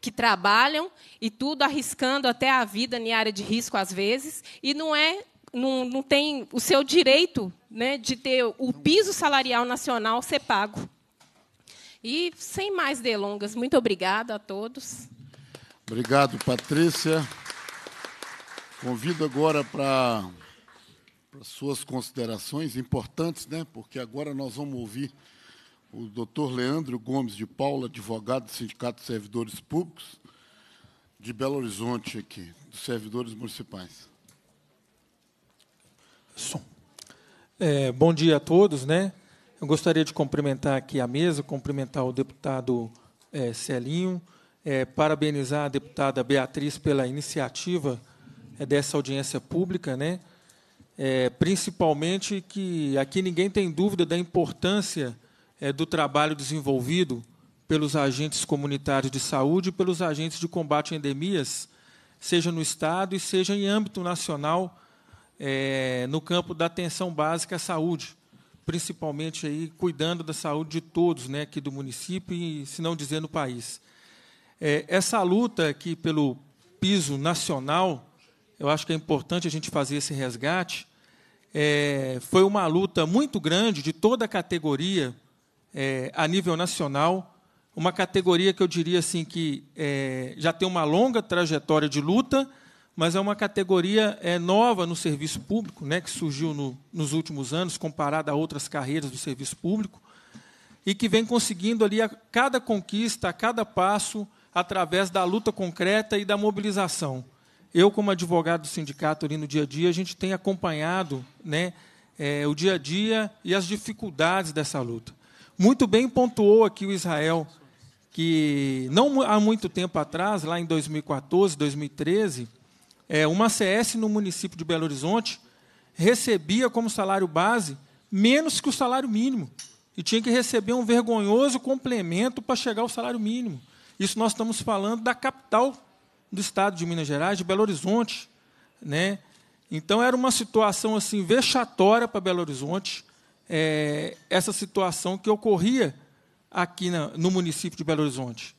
que trabalham e tudo arriscando até a vida em área de risco às vezes, e não é não, não tem o seu direito né, de ter o piso salarial nacional ser pago. E, sem mais delongas, muito obrigada a todos. Obrigado, Patrícia. Convido agora para suas considerações importantes, né? porque agora nós vamos ouvir o doutor Leandro Gomes de Paula, advogado do Sindicato de Servidores Públicos de Belo Horizonte, aqui, dos servidores municipais. Som. É, bom dia a todos, né? Eu gostaria de cumprimentar aqui a mesa, cumprimentar o deputado é, Celinho, é, parabenizar a deputada Beatriz pela iniciativa é, dessa audiência pública, né? É, principalmente que aqui ninguém tem dúvida da importância é, do trabalho desenvolvido pelos agentes comunitários de saúde e pelos agentes de combate a endemias, seja no Estado e seja em âmbito nacional é, no campo da atenção básica à saúde, principalmente aí cuidando da saúde de todos, né, aqui do município e, se não dizer, no país. É, essa luta aqui pelo piso nacional, eu acho que é importante a gente fazer esse resgate. É, foi uma luta muito grande de toda a categoria é, a nível nacional, uma categoria que eu diria assim que é, já tem uma longa trajetória de luta mas é uma categoria é, nova no serviço público, né, que surgiu no, nos últimos anos, comparada a outras carreiras do serviço público, e que vem conseguindo ali a cada conquista, a cada passo, através da luta concreta e da mobilização. Eu, como advogado do sindicato ali no dia a dia, a gente tem acompanhado né, é, o dia a dia e as dificuldades dessa luta. Muito bem pontuou aqui o Israel que não há muito tempo atrás, lá em 2014, 2013, é, uma CS no município de Belo Horizonte recebia como salário base menos que o salário mínimo e tinha que receber um vergonhoso complemento para chegar ao salário mínimo. Isso nós estamos falando da capital do estado de Minas Gerais, de Belo Horizonte, né? Então era uma situação assim vexatória para Belo Horizonte, é, essa situação que ocorria aqui na, no município de Belo Horizonte.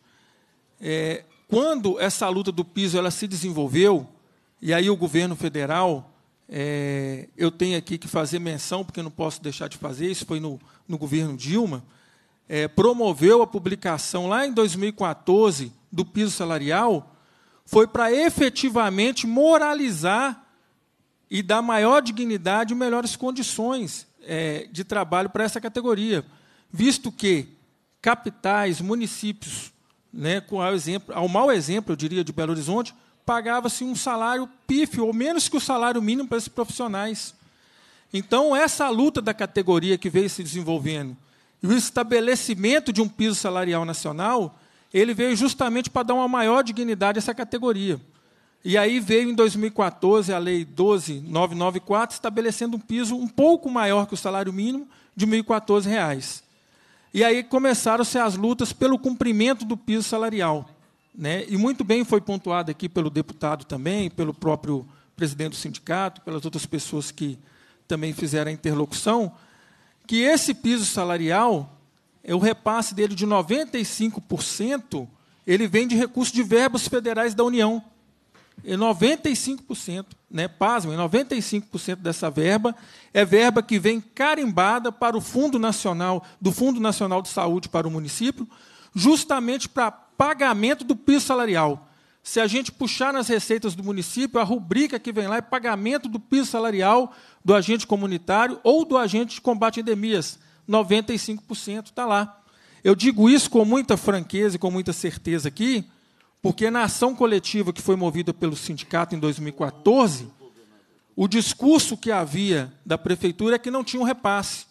É, quando essa luta do piso ela se desenvolveu, e aí o governo federal, é, eu tenho aqui que fazer menção, porque não posso deixar de fazer, isso foi no, no governo Dilma, é, promoveu a publicação lá em 2014 do piso salarial, foi para efetivamente moralizar e dar maior dignidade e melhores condições é, de trabalho para essa categoria, visto que capitais, municípios, né, com ao, exemplo, ao mau exemplo, eu diria, de Belo Horizonte, pagava-se um salário pífio, ou menos que o salário mínimo para esses profissionais. Então, essa luta da categoria que veio se desenvolvendo e o estabelecimento de um piso salarial nacional, ele veio justamente para dar uma maior dignidade a essa categoria. E aí veio em 2014 a Lei 12994, estabelecendo um piso um pouco maior que o salário mínimo, de R$ 1.014. E aí começaram-se as lutas pelo cumprimento do piso salarial. Né? E muito bem foi pontuado aqui pelo deputado também, pelo próprio presidente do sindicato, pelas outras pessoas que também fizeram a interlocução, que esse piso salarial, é o repasse dele de 95%, ele vem de recursos de verbas federais da União. E 95%, né, pasmem, 95% dessa verba é verba que vem carimbada para o Fundo Nacional, do Fundo Nacional de Saúde para o município, justamente para pagamento do piso salarial. Se a gente puxar nas receitas do município, a rubrica que vem lá é pagamento do piso salarial do agente comunitário ou do agente de combate a endemias. 95% está lá. Eu digo isso com muita franqueza e com muita certeza aqui, porque na ação coletiva que foi movida pelo sindicato em 2014, o discurso que havia da prefeitura é que não tinha um repasse.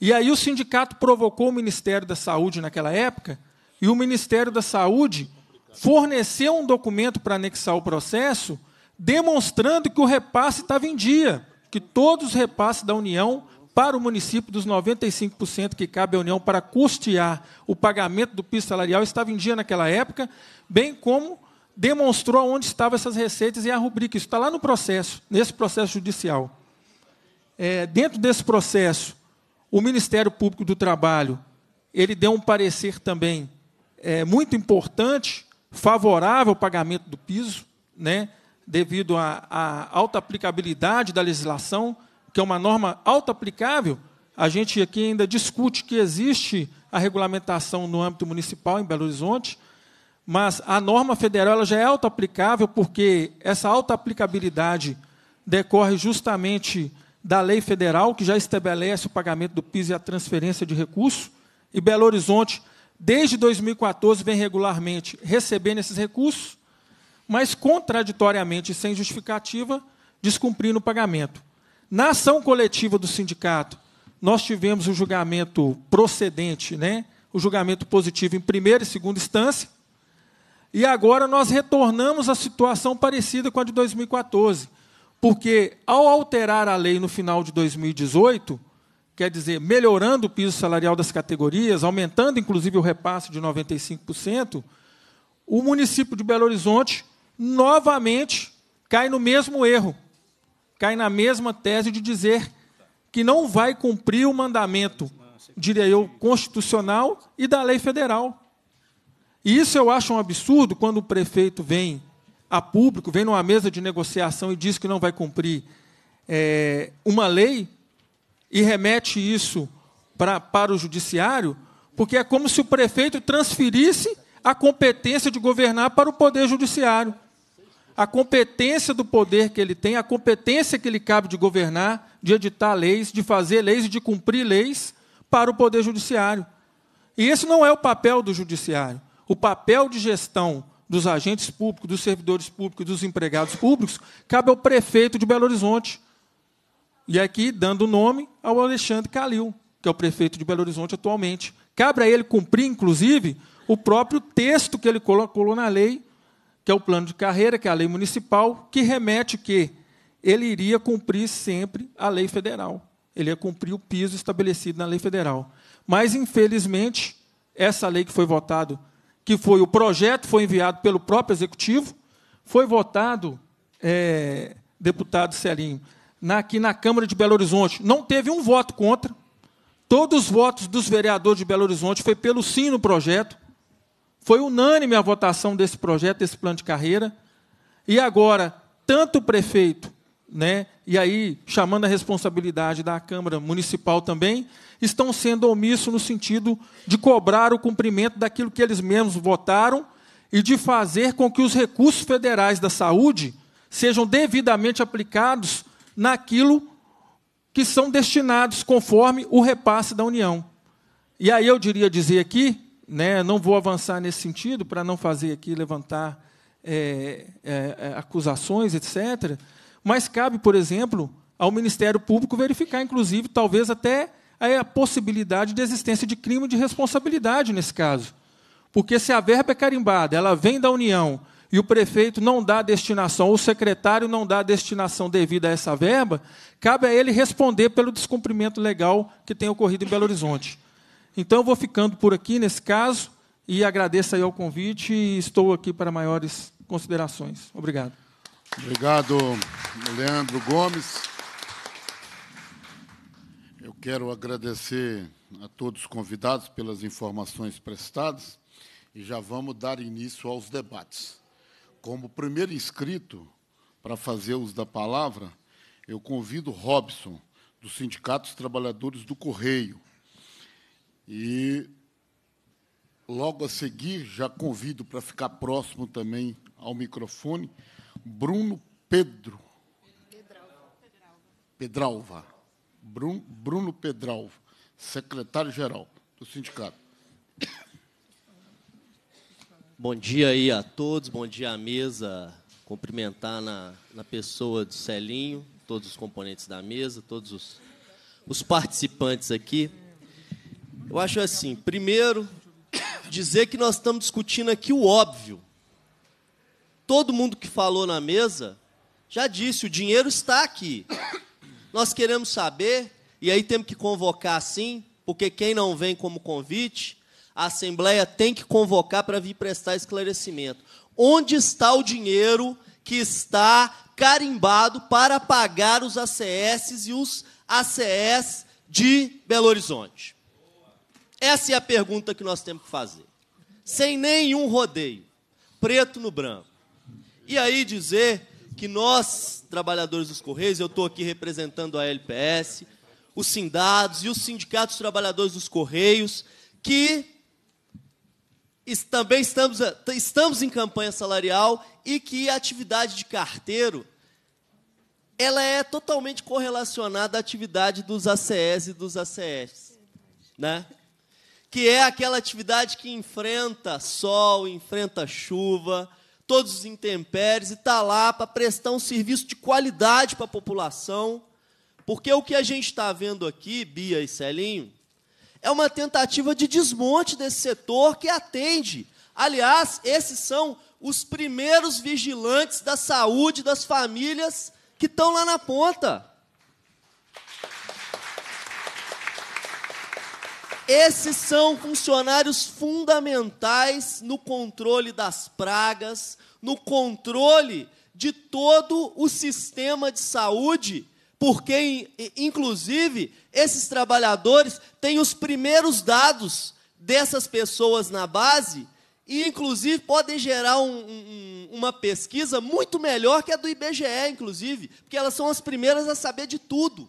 E aí o sindicato provocou o Ministério da Saúde naquela época e o Ministério da Saúde forneceu um documento para anexar o processo, demonstrando que o repasse estava em dia, que todos os repasses da União para o município dos 95% que cabe à União para custear o pagamento do piso salarial estava em dia naquela época, bem como demonstrou onde estavam essas receitas e a rubrica. Isso está lá no processo, nesse processo judicial. É, dentro desse processo, o Ministério Público do Trabalho ele deu um parecer também é, muito importante, favorável ao pagamento do piso, né, devido à, à alta aplicabilidade da legislação, que é uma norma auto-aplicável. A gente aqui ainda discute que existe a regulamentação no âmbito municipal em Belo Horizonte, mas a norma federal ela já é auto-aplicável, porque essa auto-aplicabilidade decorre justamente da lei federal, que já estabelece o pagamento do PIS e a transferência de recursos, e Belo Horizonte desde 2014 vem regularmente recebendo esses recursos, mas contraditoriamente e sem justificativa, descumprindo o pagamento. Na ação coletiva do sindicato, nós tivemos o um julgamento procedente, né? o julgamento positivo em primeira e segunda instância, e agora nós retornamos à situação parecida com a de 2014, porque ao alterar a lei no final de 2018, quer dizer, melhorando o piso salarial das categorias, aumentando inclusive o repasse de 95%, o município de Belo Horizonte novamente cai no mesmo erro, cai na mesma tese de dizer que não vai cumprir o mandamento, diria eu, constitucional e da lei federal. E isso eu acho um absurdo quando o prefeito vem a público, vem numa mesa de negociação e diz que não vai cumprir é, uma lei, e remete isso pra, para o judiciário, porque é como se o prefeito transferisse a competência de governar para o poder judiciário. A competência do poder que ele tem, a competência que lhe cabe de governar, de editar leis, de fazer leis e de cumprir leis para o poder judiciário. E esse não é o papel do judiciário. O papel de gestão dos agentes públicos, dos servidores públicos, dos empregados públicos, cabe ao prefeito de Belo Horizonte. E aqui dando nome ao Alexandre Calil, que é o prefeito de Belo Horizonte atualmente. Cabe a ele cumprir, inclusive, o próprio texto que ele colocou na lei, que é o plano de carreira, que é a lei municipal, que remete que ele iria cumprir sempre a lei federal. Ele ia cumprir o piso estabelecido na lei federal. Mas, infelizmente, essa lei que foi votada, que foi o projeto foi enviado pelo próprio executivo, foi votado, é, deputado Celinho, aqui na Câmara de Belo Horizonte. Não teve um voto contra. Todos os votos dos vereadores de Belo Horizonte foi pelo sim no projeto. Foi unânime a votação desse projeto, desse plano de carreira. E agora, tanto o prefeito, né, e aí chamando a responsabilidade da Câmara Municipal também, estão sendo omissos no sentido de cobrar o cumprimento daquilo que eles mesmos votaram e de fazer com que os recursos federais da saúde sejam devidamente aplicados naquilo que são destinados conforme o repasse da União. E aí eu diria dizer aqui, né, não vou avançar nesse sentido para não fazer aqui levantar é, é, é acusações, etc. Mas cabe, por exemplo, ao Ministério Público verificar, inclusive, talvez até é, a possibilidade de existência de crime de responsabilidade nesse caso. Porque se a verba é carimbada, ela vem da União, e o prefeito não dá destinação, ou o secretário não dá destinação devida a essa verba, cabe a ele responder pelo descumprimento legal que tem ocorrido em Belo Horizonte. Então, eu vou ficando por aqui nesse caso e agradeço aí ao convite e estou aqui para maiores considerações. Obrigado. Obrigado, Leandro Gomes. Eu quero agradecer a todos os convidados pelas informações prestadas e já vamos dar início aos debates como primeiro inscrito para fazer uso da palavra, eu convido Robson, do Sindicato dos Trabalhadores do Correio. E logo a seguir, já convido para ficar próximo também ao microfone, Bruno Pedro. Pedralva. Pedralva. Bruno, Bruno Pedralva, secretário-geral do sindicato. Bom dia aí a todos, bom dia à mesa. Cumprimentar na, na pessoa do Celinho, todos os componentes da mesa, todos os, os participantes aqui. Eu acho assim, primeiro, dizer que nós estamos discutindo aqui o óbvio. Todo mundo que falou na mesa já disse, o dinheiro está aqui. Nós queremos saber, e aí temos que convocar sim, porque quem não vem como convite a Assembleia tem que convocar para vir prestar esclarecimento. Onde está o dinheiro que está carimbado para pagar os ACS e os ACS de Belo Horizonte? Essa é a pergunta que nós temos que fazer. Sem nenhum rodeio, preto no branco. E aí dizer que nós, trabalhadores dos Correios, eu estou aqui representando a LPS, os Sindados e os sindicatos trabalhadores dos Correios, que também estamos, eh, estamos em campanha salarial e que a atividade de carteiro ela é totalmente correlacionada à atividade dos ACS e dos ACS, né? que é aquela atividade que enfrenta sol, enfrenta chuva, todos os intempéries, e está lá para prestar um serviço de qualidade para a população. Porque o que a gente está vendo aqui, Bia e Celinho, é uma tentativa de desmonte desse setor que atende. Aliás, esses são os primeiros vigilantes da saúde das famílias que estão lá na ponta. Esses são funcionários fundamentais no controle das pragas, no controle de todo o sistema de saúde porque, inclusive, esses trabalhadores têm os primeiros dados dessas pessoas na base e, inclusive, podem gerar um, um, uma pesquisa muito melhor que a do IBGE, inclusive, porque elas são as primeiras a saber de tudo.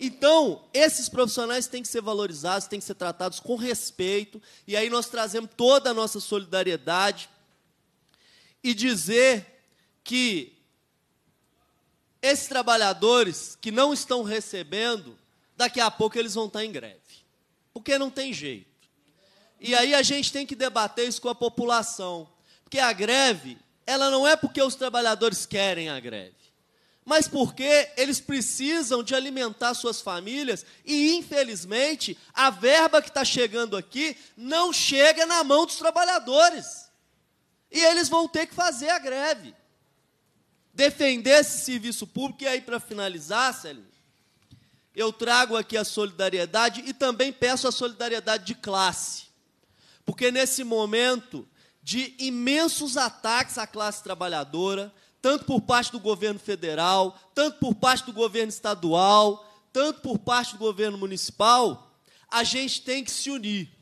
Então, esses profissionais têm que ser valorizados, têm que ser tratados com respeito, e aí nós trazemos toda a nossa solidariedade e dizer que esses trabalhadores que não estão recebendo, daqui a pouco eles vão estar em greve. Porque não tem jeito. E aí a gente tem que debater isso com a população. Porque a greve, ela não é porque os trabalhadores querem a greve, mas porque eles precisam de alimentar suas famílias e, infelizmente, a verba que está chegando aqui não chega na mão dos trabalhadores. E eles vão ter que fazer a greve defender esse serviço público. E aí, para finalizar, Célio, eu trago aqui a solidariedade e também peço a solidariedade de classe. Porque nesse momento de imensos ataques à classe trabalhadora, tanto por parte do governo federal, tanto por parte do governo estadual, tanto por parte do governo municipal, a gente tem que se unir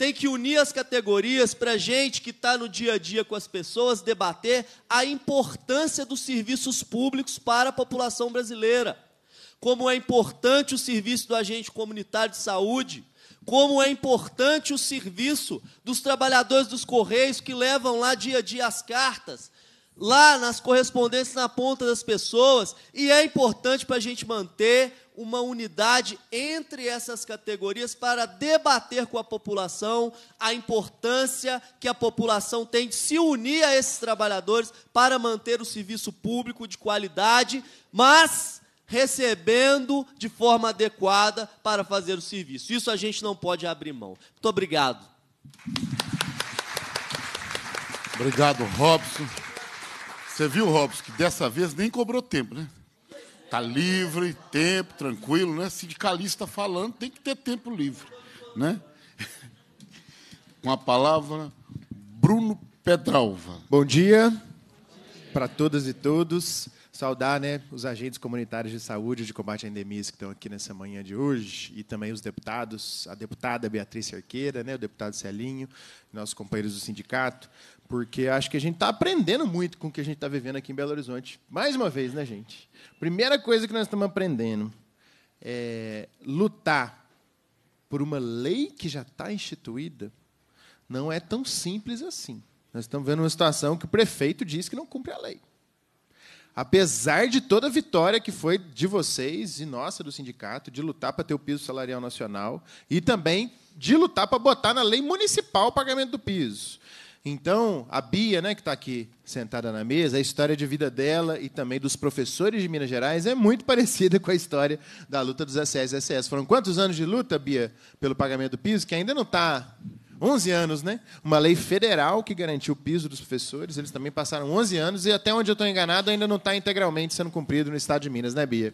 tem que unir as categorias para a gente que está no dia a dia com as pessoas debater a importância dos serviços públicos para a população brasileira. Como é importante o serviço do agente comunitário de saúde, como é importante o serviço dos trabalhadores dos Correios que levam lá dia a dia as cartas, lá nas correspondências na ponta das pessoas, e é importante para a gente manter uma unidade entre essas categorias para debater com a população a importância que a população tem de se unir a esses trabalhadores para manter o serviço público de qualidade, mas recebendo de forma adequada para fazer o serviço. Isso a gente não pode abrir mão. Muito obrigado. Obrigado, Robson. Você viu, Robson, que dessa vez nem cobrou tempo, né? Tá livre, tempo, tranquilo, né? Sindicalista falando, tem que ter tempo livre, né? Com a palavra, Bruno Pedralva. Bom dia para todas e todos. Saudar né, os agentes comunitários de saúde de combate à endemias que estão aqui nessa manhã de hoje, e também os deputados, a deputada Beatriz Cerqueira, né, o deputado Celinho, nossos companheiros do sindicato, porque acho que a gente está aprendendo muito com o que a gente está vivendo aqui em Belo Horizonte. Mais uma vez, né, gente? Primeira coisa que nós estamos aprendendo é lutar por uma lei que já está instituída não é tão simples assim. Nós estamos vendo uma situação que o prefeito diz que não cumpre a lei. Apesar de toda a vitória que foi de vocês e nossa do sindicato, de lutar para ter o piso salarial nacional e também de lutar para botar na lei municipal o pagamento do piso então, a Bia, né, que está aqui sentada na mesa, a história de vida dela e também dos professores de Minas Gerais é muito parecida com a história da luta dos SES e SES. Foram quantos anos de luta, Bia, pelo pagamento do piso, que ainda não está 11 anos, né? Uma lei federal que garantiu o piso dos professores, eles também passaram 11 anos e até onde eu estou enganado ainda não está integralmente sendo cumprido no estado de Minas, né, Bia?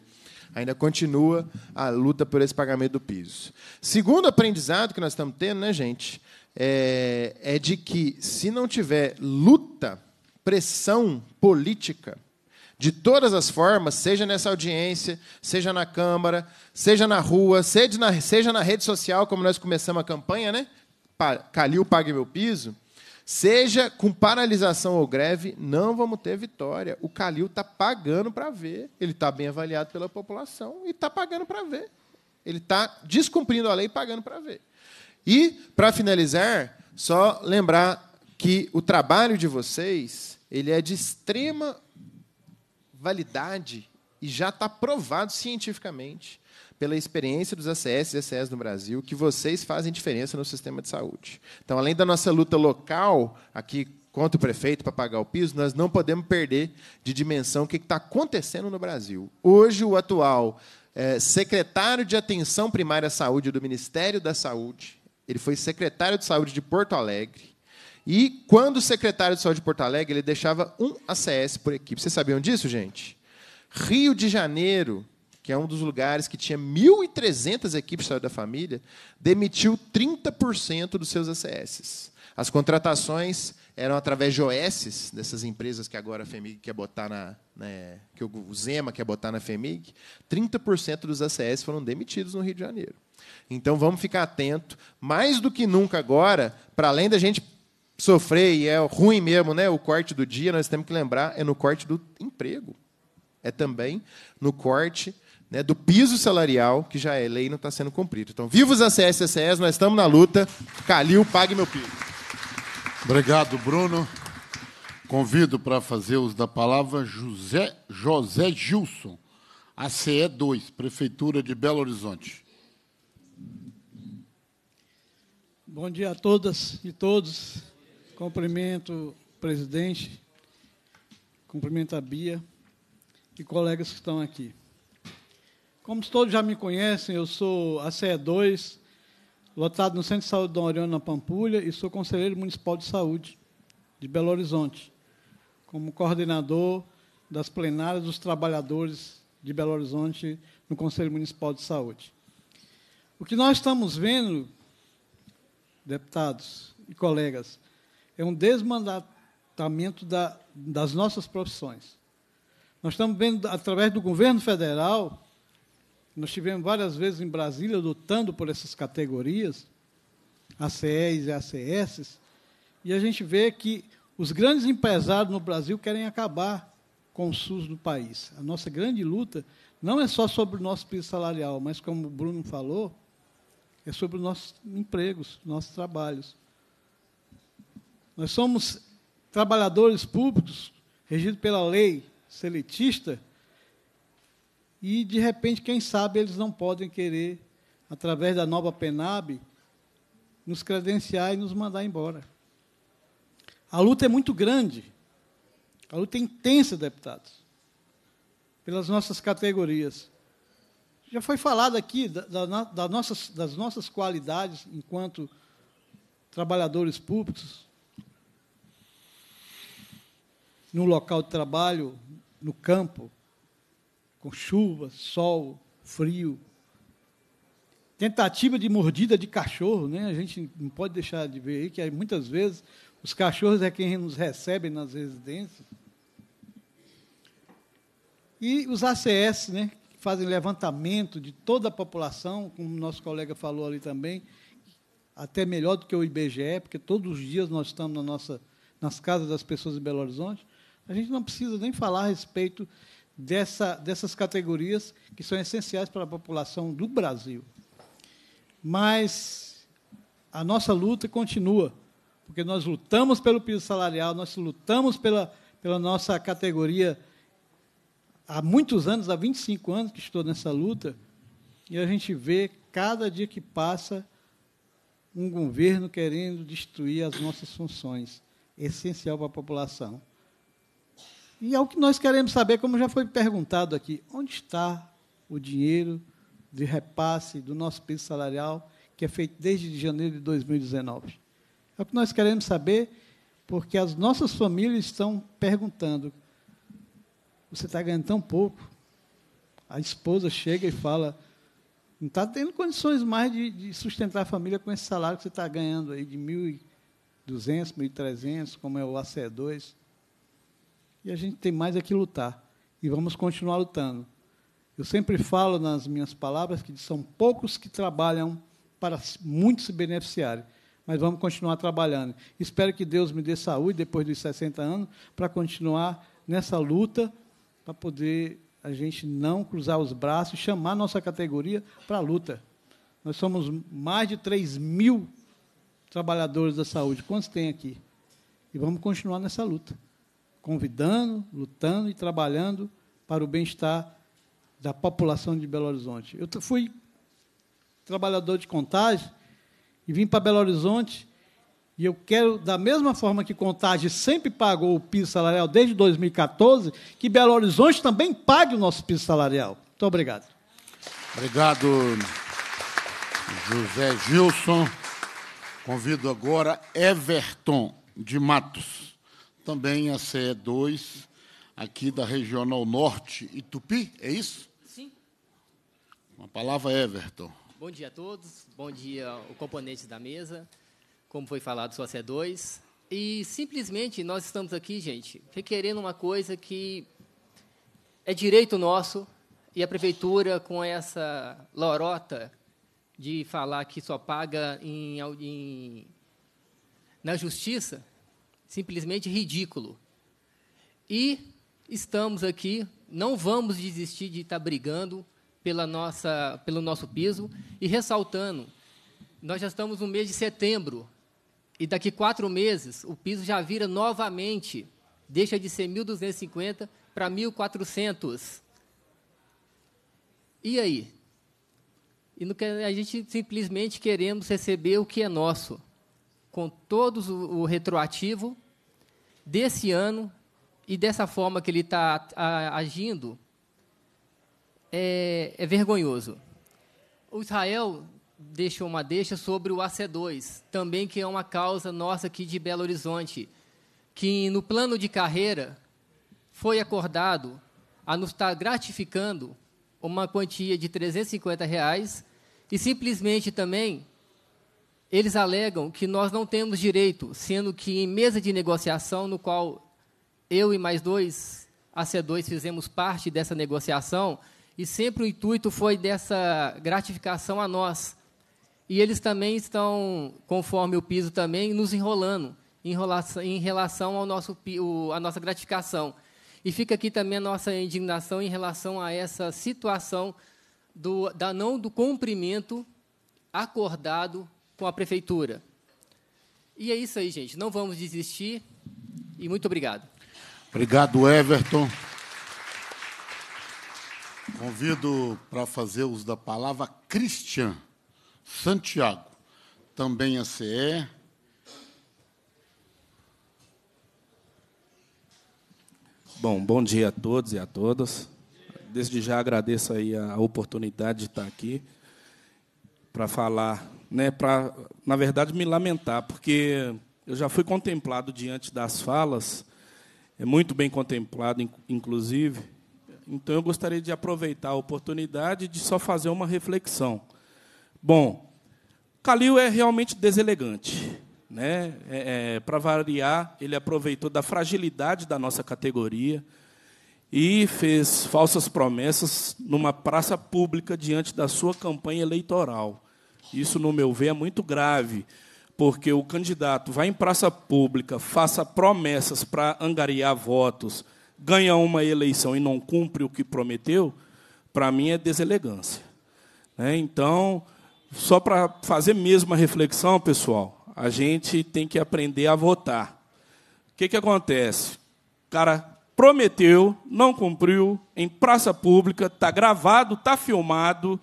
Ainda continua a luta por esse pagamento do piso. Segundo aprendizado que nós estamos tendo, né, gente? é, é de que, se não tiver luta, pressão política, de todas as formas, seja nessa audiência, seja na Câmara, seja na rua, seja na, seja na rede social, como nós começamos a campanha, né? Calil Pague Meu Piso, seja com paralisação ou greve, não vamos ter vitória. O Calil está pagando para ver, ele está bem avaliado pela população e está pagando para ver. Ele está descumprindo a lei e pagando para ver. E, para finalizar, só lembrar que o trabalho de vocês ele é de extrema validade e já está provado cientificamente pela experiência dos ACS e ACS no Brasil, que vocês fazem diferença no sistema de saúde. Então, além da nossa luta local, aqui contra o prefeito para pagar o piso, nós não podemos perder de dimensão o que está acontecendo no Brasil. Hoje, o atual é, secretário de Atenção Primária à Saúde do Ministério da Saúde ele foi secretário de saúde de Porto Alegre. E quando secretário de saúde de Porto Alegre, ele deixava um ACS por equipe. Vocês sabiam disso, gente? Rio de Janeiro, que é um dos lugares que tinha 1.300 equipes de saúde da família, demitiu 30% dos seus ACS. As contratações eram através de OS, dessas empresas que agora a FEMIG quer botar na. Né, que o Zema quer botar na FEMIG. 30% dos ACS foram demitidos no Rio de Janeiro. Então vamos ficar atento, mais do que nunca agora, para além da gente sofrer e é ruim mesmo, né? O corte do dia, nós temos que lembrar é no corte do emprego. É também no corte né, do piso salarial, que já é lei e não está sendo cumprido. Então, vivos a CS, a nós estamos na luta. Calil, pague meu piso. Obrigado, Bruno. Convido para fazer uso da palavra José, José Gilson, ACE2, Prefeitura de Belo Horizonte. Bom dia a todas e todos. Cumprimento o presidente, cumprimento a Bia e colegas que estão aqui. Como todos já me conhecem, eu sou a CE2, lotado no Centro de Saúde Dom Oriano, na Pampulha, e sou conselheiro municipal de saúde de Belo Horizonte, como coordenador das plenárias dos trabalhadores de Belo Horizonte no Conselho Municipal de Saúde. O que nós estamos vendo deputados e colegas, é um desmandatamento da, das nossas profissões. Nós estamos vendo, através do governo federal, nós tivemos várias vezes em Brasília lutando por essas categorias, ACEs e ACS, e a gente vê que os grandes empresários no Brasil querem acabar com o SUS do país. A nossa grande luta não é só sobre o nosso piso salarial, mas, como o Bruno falou, é sobre os nossos empregos, nossos trabalhos. Nós somos trabalhadores públicos, regidos pela lei seletista, e, de repente, quem sabe eles não podem querer, através da nova PENAB, nos credenciar e nos mandar embora. A luta é muito grande. A luta é intensa, deputados, pelas nossas categorias. Já foi falado aqui da, da, da nossas, das nossas qualidades enquanto trabalhadores públicos, no local de trabalho, no campo, com chuva, sol, frio. Tentativa de mordida de cachorro, né? a gente não pode deixar de ver aí que muitas vezes os cachorros é quem nos recebem nas residências. E os ACS, né, fazem levantamento de toda a população, como nosso colega falou ali também, até melhor do que o IBGE, porque todos os dias nós estamos na nossa, nas casas das pessoas em Belo Horizonte. A gente não precisa nem falar a respeito dessa, dessas categorias que são essenciais para a população do Brasil. Mas a nossa luta continua, porque nós lutamos pelo piso salarial, nós lutamos pela, pela nossa categoria há muitos anos, há 25 anos que estou nessa luta, e a gente vê cada dia que passa um governo querendo destruir as nossas funções, essencial para a população. E é o que nós queremos saber, como já foi perguntado aqui, onde está o dinheiro de repasse do nosso piso salarial, que é feito desde janeiro de 2019? É o que nós queremos saber, porque as nossas famílias estão perguntando você está ganhando tão pouco. A esposa chega e fala: não está tendo condições mais de, de, sustentar a família com esse salário que você está ganhando aí de 1.200, 1.300, como é o ACE2. E a gente tem mais aqui é que lutar. E vamos continuar lutando. Eu sempre falo nas minhas palavras que são poucos que trabalham para muitos se beneficiarem. Mas vamos continuar trabalhando. Espero que Deus me dê saúde depois dos 60 anos para continuar nessa luta para poder a gente não cruzar os braços e chamar nossa categoria para a luta. Nós somos mais de 3 mil trabalhadores da saúde. Quantos tem aqui? E vamos continuar nessa luta, convidando, lutando e trabalhando para o bem-estar da população de Belo Horizonte. Eu fui trabalhador de contagem e vim para Belo Horizonte e eu quero, da mesma forma que Contagem sempre pagou o piso salarial desde 2014, que Belo Horizonte também pague o nosso piso salarial. Muito obrigado. Obrigado, José Gilson. Convido agora Everton de Matos, também a CE2, aqui da Regional Norte e Tupi, é isso? Sim. Uma palavra, Everton. Bom dia a todos, bom dia o componente da mesa como foi falado, só é dois. E simplesmente nós estamos aqui, gente, requerendo uma coisa que é direito nosso e a prefeitura, com essa lorota de falar que só paga em, em na justiça, simplesmente ridículo. E estamos aqui, não vamos desistir de estar brigando pela nossa, pelo nosso piso e ressaltando, nós já estamos no mês de setembro, e daqui quatro meses o piso já vira novamente, deixa de ser 1.250 para 1.400. E aí? E no, a gente simplesmente queremos receber o que é nosso, com todos o, o retroativo desse ano e dessa forma que ele está agindo, é, é vergonhoso. O Israel deixou uma deixa sobre o AC2, também que é uma causa nossa aqui de Belo Horizonte, que no plano de carreira foi acordado a nos estar gratificando uma quantia de 350 reais e simplesmente também eles alegam que nós não temos direito, sendo que em mesa de negociação, no qual eu e mais dois AC2 fizemos parte dessa negociação, e sempre o intuito foi dessa gratificação a nós, e eles também estão, conforme o piso também, nos enrolando em relação, em relação ao nosso, o, a nossa gratificação. E fica aqui também a nossa indignação em relação a essa situação do, da não do cumprimento acordado com a prefeitura. E é isso aí, gente. Não vamos desistir. E muito obrigado. Obrigado, Everton. Convido para fazer uso da palavra Christian. Santiago, também a CE. Bom, bom dia a todos e a todas. Desde já agradeço aí a oportunidade de estar aqui para falar, né, para na verdade me lamentar, porque eu já fui contemplado diante das falas, é muito bem contemplado inclusive. Então eu gostaria de aproveitar a oportunidade de só fazer uma reflexão. Bom, Calil é realmente deselegante. Né? É, é, Para variar, ele aproveitou da fragilidade da nossa categoria e fez falsas promessas numa praça pública diante da sua campanha eleitoral. Isso, no meu ver, é muito grave, porque o candidato vai em praça pública, faça promessas para angariar votos, ganha uma eleição e não cumpre o que prometeu, para mim é deselegância. Né? Então, só para fazer mesmo a reflexão, pessoal, a gente tem que aprender a votar. O que, que acontece? O cara prometeu, não cumpriu, em praça pública, está gravado, está filmado,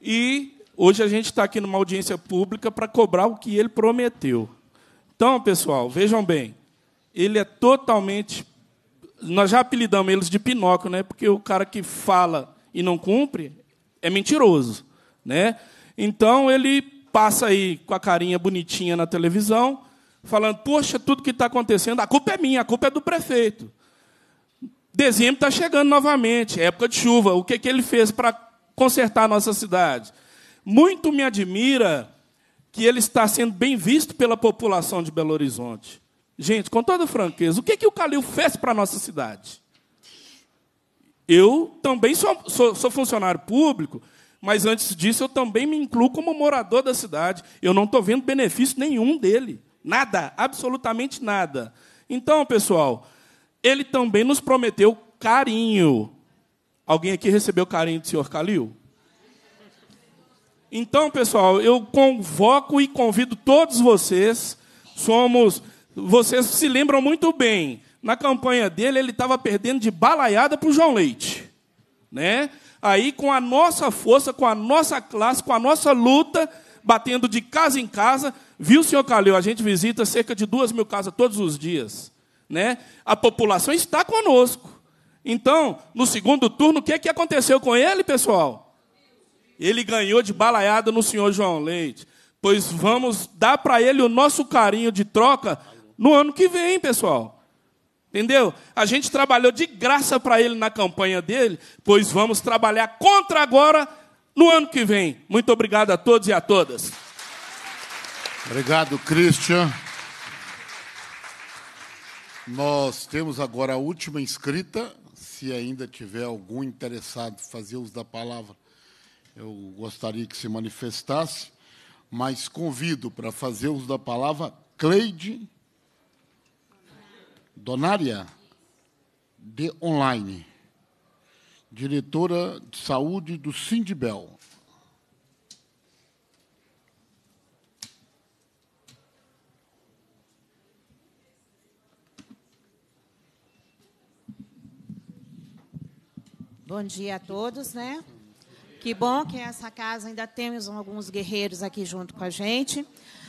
e hoje a gente está aqui numa audiência pública para cobrar o que ele prometeu. Então, pessoal, vejam bem, ele é totalmente. Nós já apelidamos eles de Pinóquio, né? Porque o cara que fala e não cumpre é mentiroso, né? Então ele passa aí com a carinha bonitinha na televisão, falando: Poxa, tudo que está acontecendo, a culpa é minha, a culpa é do prefeito. Dezembro está chegando novamente, é época de chuva. O que, que ele fez para consertar a nossa cidade? Muito me admira que ele está sendo bem visto pela população de Belo Horizonte. Gente, com toda franqueza, o que, que o Calil fez para a nossa cidade? Eu também sou, sou, sou funcionário público, mas antes disso eu também me incluo como morador da cidade. Eu não estou vendo benefício nenhum dele. Nada, absolutamente nada. Então, pessoal, ele também nos prometeu carinho. Alguém aqui recebeu carinho do senhor Calil? Então, pessoal, eu convoco e convido todos vocês. Somos. Vocês se lembram muito bem. Na campanha dele, ele estava perdendo de balaiada para o João Leite. Né? aí com a nossa força, com a nossa classe, com a nossa luta, batendo de casa em casa. Viu, senhor Calil? A gente visita cerca de duas mil casas todos os dias. Né? A população está conosco. Então, no segundo turno, o que, é que aconteceu com ele, pessoal? Ele ganhou de balaiada no senhor João Leite. Pois vamos dar para ele o nosso carinho de troca no ano que vem, pessoal. Entendeu? A gente trabalhou de graça para ele na campanha dele, pois vamos trabalhar contra agora no ano que vem. Muito obrigado a todos e a todas. Obrigado, Christian. Nós temos agora a última inscrita. Se ainda tiver algum interessado em fazer uso da palavra, eu gostaria que se manifestasse, mas convido para fazer uso da palavra Cleide Donária de Online, diretora de saúde do Sindibel. Bom dia a todos, né? Que bom que essa casa ainda temos alguns guerreiros aqui junto com a gente.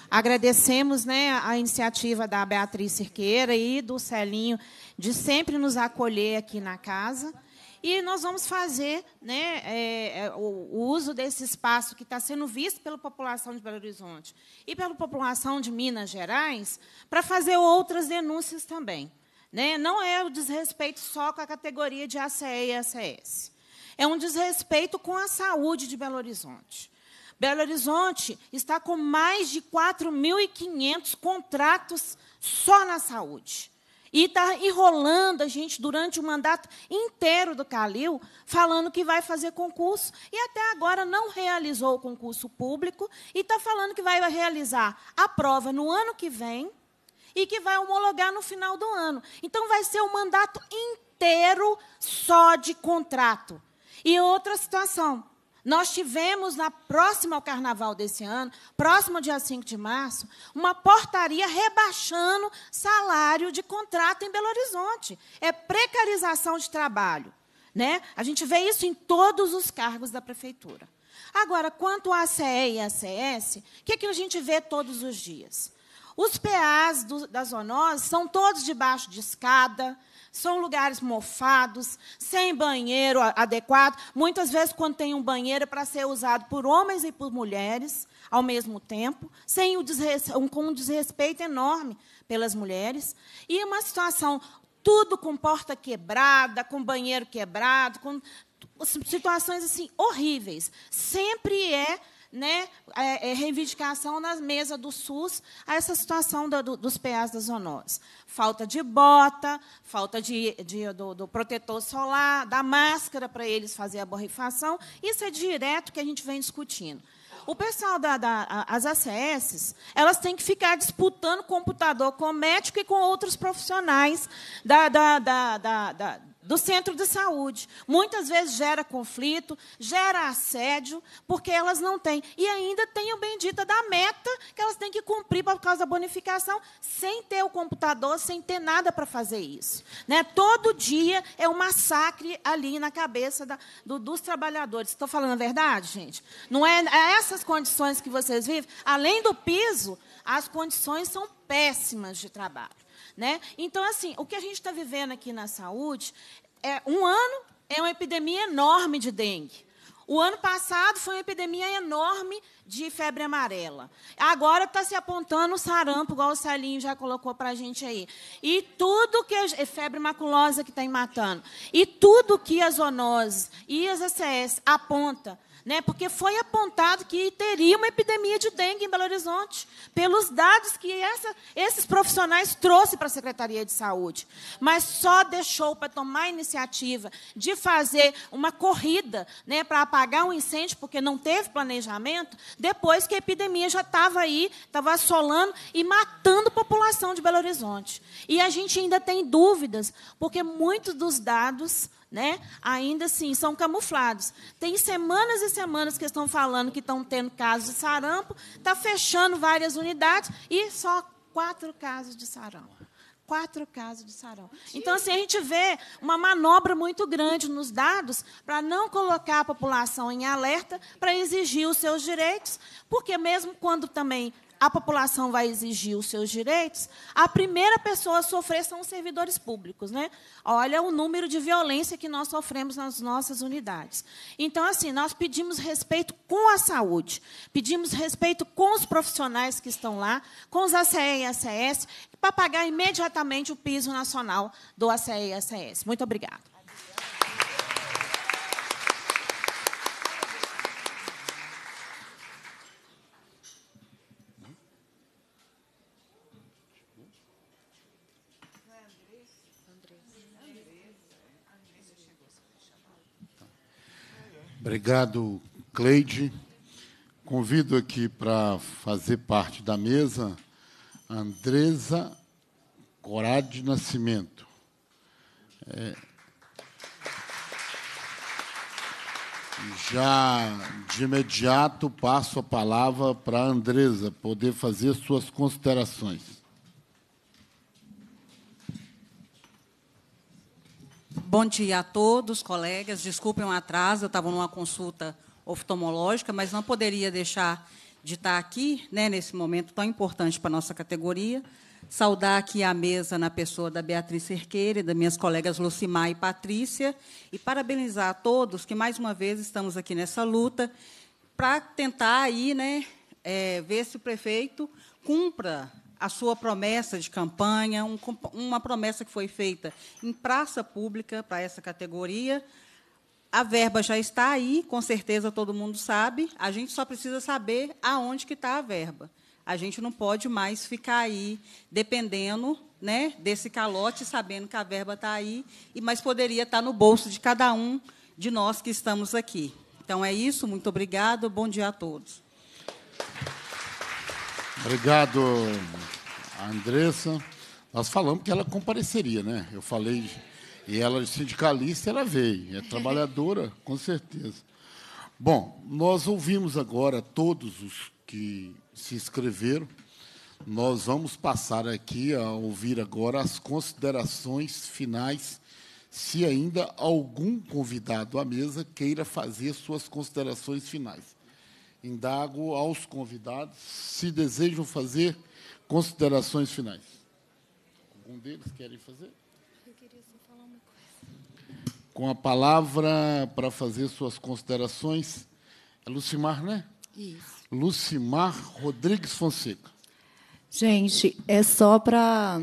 Agradecemos né, a iniciativa da Beatriz Cerqueira e do Celinho de sempre nos acolher aqui na casa. E nós vamos fazer né, é, é o, uso desse espaço que está sendo visto pela população de Belo Horizonte e pela população de Minas Gerais para fazer outras denúncias também. Né? Não é o desrespeito só com a categoria de ACE e ACS. É um desrespeito com a saúde de Belo Horizonte. Belo Horizonte está com mais de 4.500 contratos só na saúde. E está enrolando a gente durante o mandato inteiro do Calil, falando que vai fazer concurso, e até agora não realizou o concurso público, e está falando que vai realizar a prova no ano que vem e que vai homologar no final do ano. Então, vai ser o um mandato inteiro só de contrato. E outra situação, nós tivemos, na próxima ao carnaval desse ano, próximo dia 5 de março, uma portaria rebaixando salário de contrato em Belo Horizonte. É precarização de trabalho. Né? A gente vê isso em todos os cargos da prefeitura. Agora, quanto à CE e à CS, o que, é que a gente vê todos os dias? Os PAs do, das zoonoses são todos debaixo de escada, são lugares mofados, sem banheiro adequado. Muitas vezes, quando tem um banheiro, é para ser usado por homens e por mulheres ao mesmo tempo, sem o um, com um desrespeito enorme pelas mulheres. E uma situação tudo com porta quebrada, com banheiro quebrado, com situações assim horríveis. Sempre é né, é, é, reivindicação na mesa do SUS a essa situação do, do, dos PAs das zoonoses. Falta de bota, falta de, de do, do, protetor solar, da máscara para eles fazer a borrifação. Isso é direto que a gente vem discutindo. O pessoal das da, ACS, elas têm que ficar disputando computador com médico e com outros profissionais da, da, da, da do centro de saúde. Muitas vezes gera conflito, gera assédio, porque elas não têm. E ainda tem o bendita da meta que elas têm que cumprir por causa da bonificação, sem ter o computador, sem ter nada para fazer isso. Né? Todo dia é um massacre ali na cabeça da, do, dos trabalhadores. Estou falando a verdade, gente? Não é, é essas condições que vocês vivem? Além do piso, as condições são péssimas de trabalho. Né? Então, assim, o que a gente está vivendo aqui na saúde é um ano é uma epidemia enorme de dengue. O ano passado foi uma epidemia enorme de febre amarela. Agora está se apontando o sarampo, igual o Salinho já colocou para a gente aí. E tudo que é febre maculosa que está matando, e tudo que as zoonoses e as ACS aponta né? Porque foi apontado que teria uma epidemia de dengue em Belo Horizonte, pelos dados que essa, esses profissionais trouxeram para a Secretaria de Saúde, mas só deixou para tomar a iniciativa de fazer uma corrida, né, para apagar um incêndio porque não teve planejamento, depois que a epidemia já estava aí, estava assolando e matando a população de Belo Horizonte. E a gente ainda tem dúvidas, porque muitos dos dados né? Ainda assim, são camuflados. Tem semanas e semanas que estão falando que estão tendo casos de sarampo, está fechando várias unidades e só quatro casos de sarampo. Quatro casos de sarampo. Então, assim, a gente vê uma manobra muito grande nos dados para não colocar a população em alerta, para exigir os seus direitos, porque mesmo quando também a população vai exigir os seus direitos, a primeira pessoa a sofrer são os servidores públicos. Né? Olha o número de violência que nós sofremos nas nossas unidades. Então, assim, nós pedimos respeito com a saúde, pedimos respeito com os profissionais que estão lá, com os ACE e ACS, para pagar imediatamente o piso nacional do ACE e ACS. Muito obrigada. Obrigado, Cleide. Convido aqui para fazer parte da mesa a Andresa Corade Nascimento. É, já de imediato passo a palavra para a Andresa poder fazer suas considerações. Bom dia a todos, colegas. Desculpem o atraso, eu estava numa consulta oftalmológica, mas não poderia deixar de estar aqui, né, nesse momento tão importante para a nossa categoria. Saudar aqui a mesa na pessoa da Beatriz Cerqueira e das minhas colegas Lucimar e Patrícia, e parabenizar a todos que, mais uma vez, estamos aqui nessa luta para tentar aí, né, é, ver se o prefeito cumpra a sua promessa de campanha, um, uma promessa que foi feita em praça pública para essa categoria. A verba já está aí, com certeza todo mundo sabe. A gente só precisa saber aonde que está a verba. A gente não pode mais ficar aí dependendo né, desse calote, sabendo que a verba está aí, e mas poderia estar no bolso de cada um de nós que estamos aqui. Então é isso, muito obrigado, bom dia a todos. Obrigado, Andressa. Nós falamos que ela é compareceria, né? Eu falei, e ela é sindicalista, ela veio, é trabalhadora, com certeza. Bom, nós ouvimos agora todos os que se inscreveram. Nós vamos passar aqui a ouvir agora as considerações finais, se ainda algum convidado à mesa queira fazer suas considerações finais indago aos convidados se desejam fazer considerações finais. Algum deles querem fazer? Eu queria só falar uma coisa. Com a palavra para fazer suas considerações, é Lucimar, né? Isso. Lucimar Rodrigues Fonseca. Gente, é só para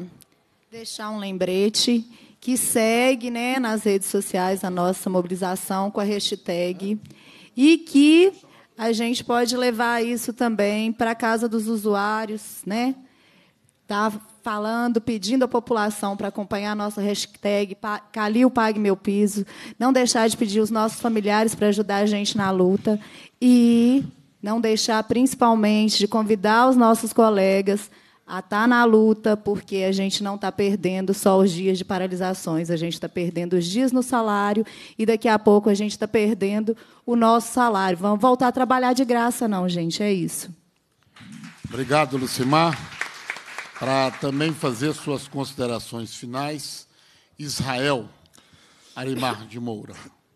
deixar um lembrete que segue né, nas redes sociais a nossa mobilização com a hashtag e que a gente pode levar isso também para a casa dos usuários, né? Tá falando, pedindo à população para acompanhar a nossa hashtag Calil Pague Meu Piso, não deixar de pedir os nossos familiares para ajudar a gente na luta e não deixar, principalmente, de convidar os nossos colegas a estar tá na luta, porque a gente não está perdendo só os dias de paralisações, a gente está perdendo os dias no salário e daqui a pouco a gente está perdendo o nosso salário. Vamos voltar a trabalhar de graça, não, gente, é isso. Obrigado, Lucimar. Para também fazer suas considerações finais, Israel Arimar de Moura.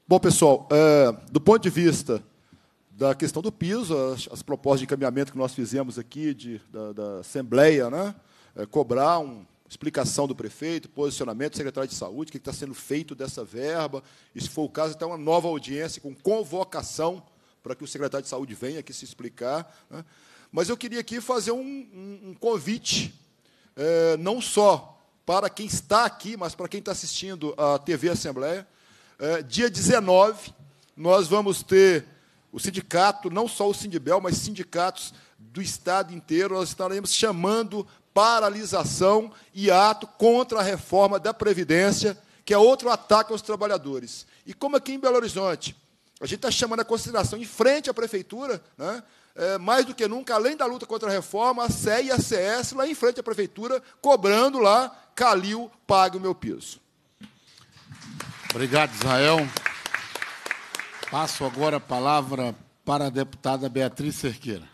Bom, pessoal, eh, do ponto de vista da questão do piso, as, as, propostas de encaminhamento que nós fizemos aqui de, da, da Assembleia, né? É, cobrar uma explicação do prefeito, posicionamento do secretário de saúde, o que está sendo feito dessa verba, e, se for o caso, até uma nova audiência com convocação para que o secretário de saúde venha aqui se explicar. Né? Mas eu queria aqui fazer um, um, um convite, é, não só para quem está aqui, mas para quem está assistindo à TV Assembleia. É, dia 19, nós vamos ter o sindicato, não só o Sindibel, mas sindicatos do Estado inteiro, nós estaremos chamando paralisação e ato contra a reforma da Previdência, que é outro ataque aos trabalhadores. E como aqui em Belo Horizonte, a gente está chamando a consideração em frente à Prefeitura, né, é, mais do que nunca, além da luta contra a reforma, a CE e a CS lá em frente à Prefeitura, cobrando lá, Calil, pague o meu piso. Obrigado, Israel. Passo agora a palavra para a deputada Beatriz Cerqueira.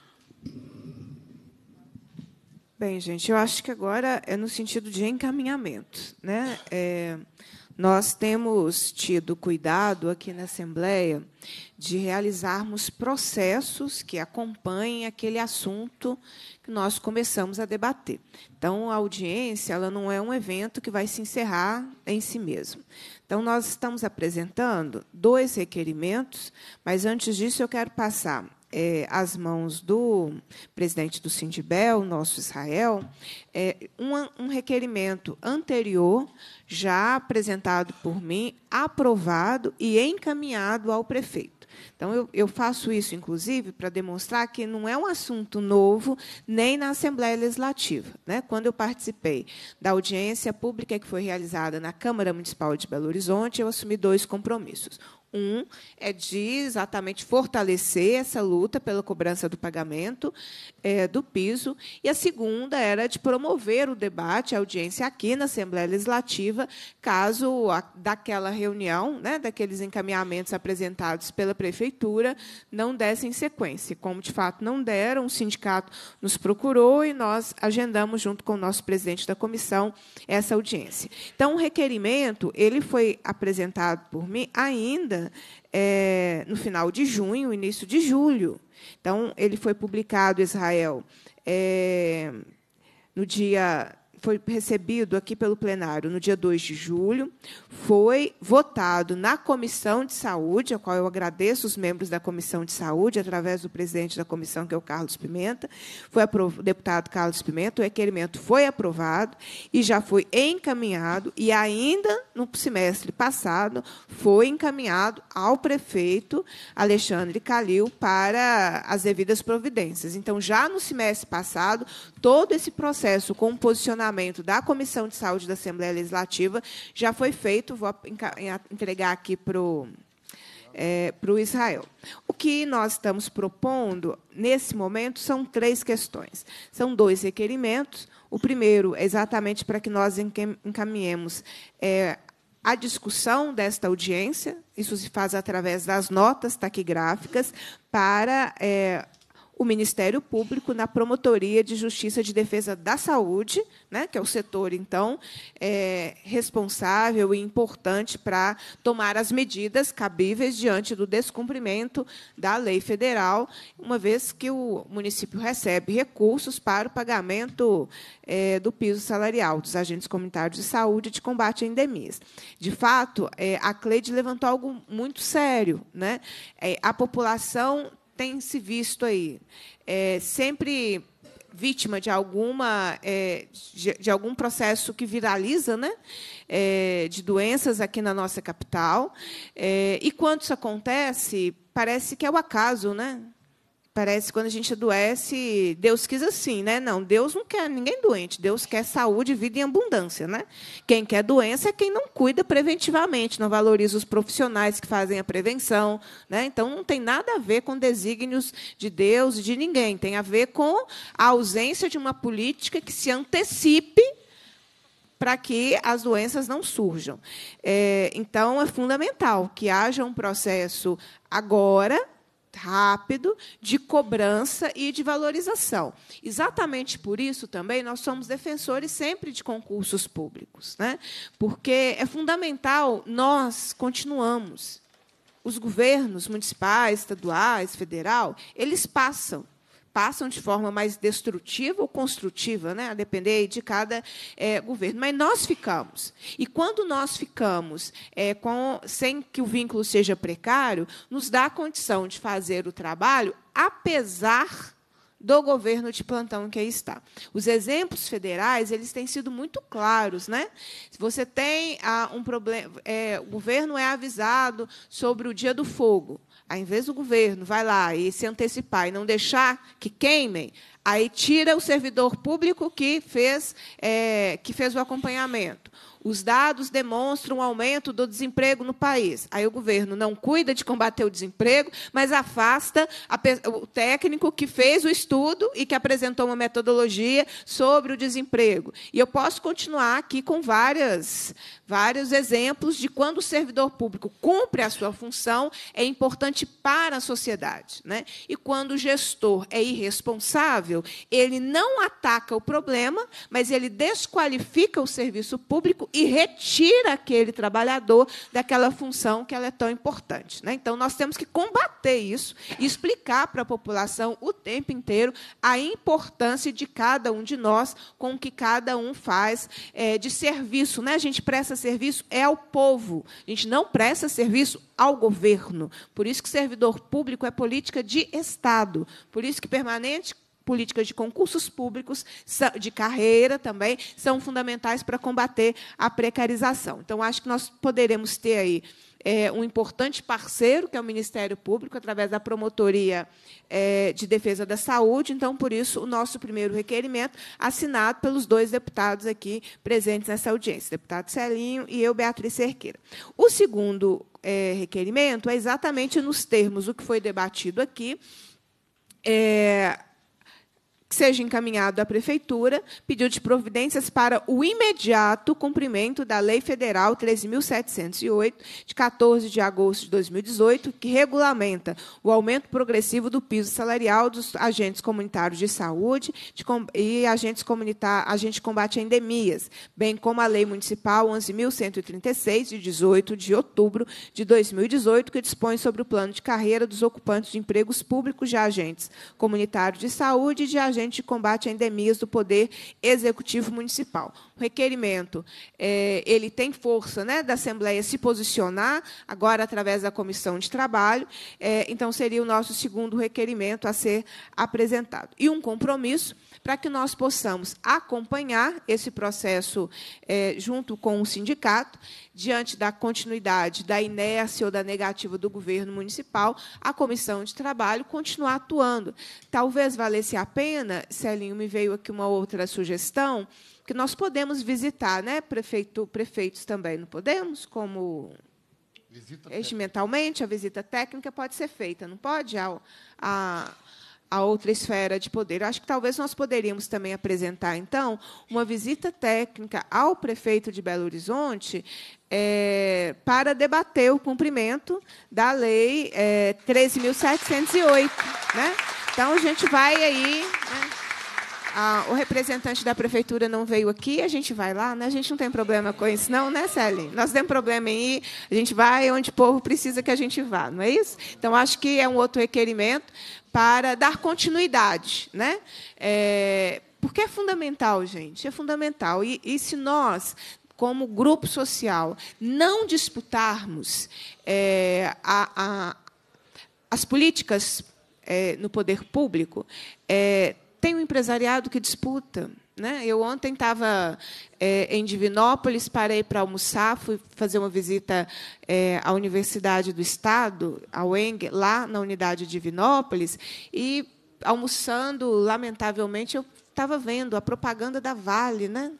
Bem, gente, eu acho que agora é no sentido de encaminhamento. Né? É, nós temos tido cuidado aqui na Assembleia de realizarmos processos que acompanhem aquele assunto que nós começamos a debater. Então, a audiência ela não é um evento que vai se encerrar em si mesmo. Então, nós estamos apresentando dois requerimentos, mas antes disso eu quero passar é, às mãos do presidente do Sindibel, nosso Israel, é, um, um requerimento anterior, já apresentado por mim, aprovado e encaminhado ao prefeito. Então, eu, eu faço isso, inclusive, para demonstrar que não é um assunto novo nem na Assembleia Legislativa. Né? Quando eu participei da audiência pública que foi realizada na Câmara Municipal de Belo Horizonte, eu assumi dois compromissos. Um é de exatamente fortalecer essa luta pela cobrança do pagamento é, do piso, e a segunda era de promover o debate, a audiência aqui na Assembleia Legislativa, caso a, daquela reunião, né, daqueles encaminhamentos apresentados pela Prefeitura, não dessem sequência. Como, de fato, não deram, o sindicato nos procurou e nós agendamos, junto com o nosso presidente da comissão, essa audiência. Então, o requerimento ele foi apresentado por mim ainda é, no final de junho, início de julho. Então, ele foi publicado, Israel, é, no dia foi recebido aqui pelo plenário no dia 2 de julho, foi votado na Comissão de Saúde, a qual eu agradeço os membros da Comissão de Saúde, através do presidente da comissão, que é o Carlos Pimenta, foi o deputado Carlos Pimenta, o requerimento foi aprovado e já foi encaminhado, e ainda no semestre passado foi encaminhado ao prefeito Alexandre Calil para as devidas providências. Então, já no semestre passado, todo esse processo com o posicionamento da Comissão de Saúde da Assembleia Legislativa já foi feito, vou entregar aqui para o é, para o Israel. O que nós estamos propondo, nesse momento, são três questões. São dois requerimentos. O primeiro é exatamente para que nós encaminhemos é, a discussão desta audiência, isso se faz através das notas taquigráficas, para é, o Ministério Público na Promotoria de Justiça de Defesa da Saúde, né, que é o setor, então, é, responsável e importante para tomar as medidas cabíveis diante do descumprimento da lei federal, uma vez que o município recebe recursos para o pagamento é, do piso salarial dos agentes comunitários de saúde de combate a endemias. De fato, é, a Cleide levantou algo muito sério. Né? É, a população tem se visto aí? É, sempre vítima de alguma é, de, de, algum processo que viraliza, né? É, de doenças aqui na nossa capital. É, e quando isso acontece, parece que é o acaso, né? Parece quando a gente adoece, Deus quis assim, né? Não, Deus não quer ninguém doente. Deus quer saúde, vida e abundância, né? Quem quer doença é quem não cuida preventivamente, não valoriza os profissionais que fazem a prevenção, né? Então não tem nada a ver com desígnios de Deus e de ninguém. Tem a ver com a ausência de uma política que se antecipe para que as doenças não surjam. É, então é fundamental que haja um processo agora rápido de cobrança e de valorização. Exatamente por isso também nós somos defensores sempre de concursos públicos, né? porque é fundamental nós continuamos. Os governos municipais, estaduais, federal, eles passam passam de forma mais destrutiva ou construtiva, né? a depender de cada é, governo. Mas nós ficamos. E quando nós ficamos é, com, sem que o vínculo seja precário, nos dá a condição de fazer o trabalho, apesar do governo de plantão que aí está. Os exemplos federais eles têm sido muito claros, né? Se você tem ah, um problema, é, o governo é avisado sobre o dia do fogo. Ao invés do governo vai lá e se antecipar e não deixar que queimem, aí tira o servidor público que fez, é, que fez o acompanhamento. Os dados demonstram um aumento do desemprego no país. Aí o governo não cuida de combater o desemprego, mas afasta a, o técnico que fez o estudo e que apresentou uma metodologia sobre o desemprego. E eu posso continuar aqui com várias, vários exemplos de quando o servidor público cumpre a sua função, é importante para a sociedade. Né? E quando o gestor é irresponsável, ele não ataca o problema, mas ele desqualifica o serviço público e retira aquele trabalhador daquela função que ela é tão importante. Né? Então, nós temos que combater isso e explicar para a população o tempo inteiro a importância de cada um de nós com o que cada um faz é, de serviço. Né? A gente presta serviço é ao povo, a gente não presta serviço ao governo. Por isso que servidor público é política de Estado. Por isso que permanente políticas de concursos públicos, de carreira também, são fundamentais para combater a precarização. Então, acho que nós poderemos ter aí é, um importante parceiro, que é o Ministério Público, através da Promotoria é, de Defesa da Saúde. Então, por isso, o nosso primeiro requerimento, assinado pelos dois deputados aqui presentes nessa audiência, deputado Celinho e eu, Beatriz Cerqueira. O segundo é, requerimento é exatamente nos termos do que foi debatido aqui. É, que seja encaminhado à Prefeitura, pediu de providências para o imediato cumprimento da Lei Federal 13.708, de 14 de agosto de 2018, que regulamenta o aumento progressivo do piso salarial dos agentes comunitários de saúde e agentes comunitários, de combate a endemias, bem como a Lei Municipal 11.136, de 18 de outubro de 2018, que dispõe sobre o plano de carreira dos ocupantes de empregos públicos de agentes comunitários de saúde e de agentes agente de combate a endemias do Poder Executivo Municipal. O requerimento, é, ele tem força né, da Assembleia se posicionar, agora através da Comissão de Trabalho, é, então seria o nosso segundo requerimento a ser apresentado. E um compromisso para que nós possamos acompanhar esse processo é, junto com o sindicato, diante da continuidade, da inércia ou da negativa do governo municipal, a comissão de trabalho continuar atuando. Talvez valesse a pena semana, Celinho, me veio aqui uma outra sugestão, que nós podemos visitar né, prefeito, prefeitos também, não podemos? Como regimentalmente, a visita técnica pode ser feita, não pode? A, a, a outra esfera de poder. Acho que talvez nós poderíamos também apresentar, então, uma visita técnica ao prefeito de Belo Horizonte é, para debater o cumprimento da Lei é, 13.708. Né? Então a gente vai aí. Né? Ah, o representante da prefeitura não veio aqui, a gente vai lá, né? A gente não tem problema com isso, não, né, Céline? Nós temos problema em ir, a gente vai onde o povo precisa que a gente vá, não é isso? Então, acho que é um outro requerimento para dar continuidade, né? É, porque é fundamental, gente, é fundamental. e, e se nós como grupo social, não disputarmos é, a, a, as políticas é, no poder público, é, tem um empresariado que disputa. Né? Eu ontem estava é, em Divinópolis, parei para almoçar, fui fazer uma visita é, à Universidade do Estado, ao ENG, lá na unidade de Divinópolis, e almoçando, lamentavelmente, eu estava vendo a propaganda da Vale, né?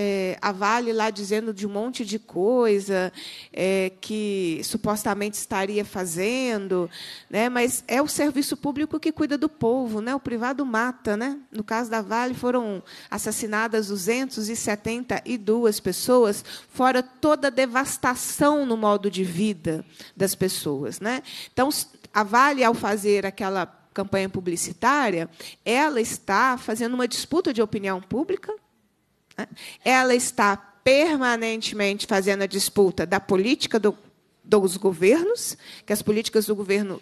é, a Vale lá dizendo de um monte de coisa é, que supostamente estaria fazendo, né? mas é o serviço público que cuida do povo, né? o privado mata. Né? No caso da Vale, foram assassinadas 272 pessoas, fora toda a devastação no modo de vida das pessoas. Né? Então, a Vale, ao fazer aquela campanha publicitária, ela está fazendo uma disputa de opinião pública ela está permanentemente fazendo a disputa da política do, dos governos, que as políticas do governo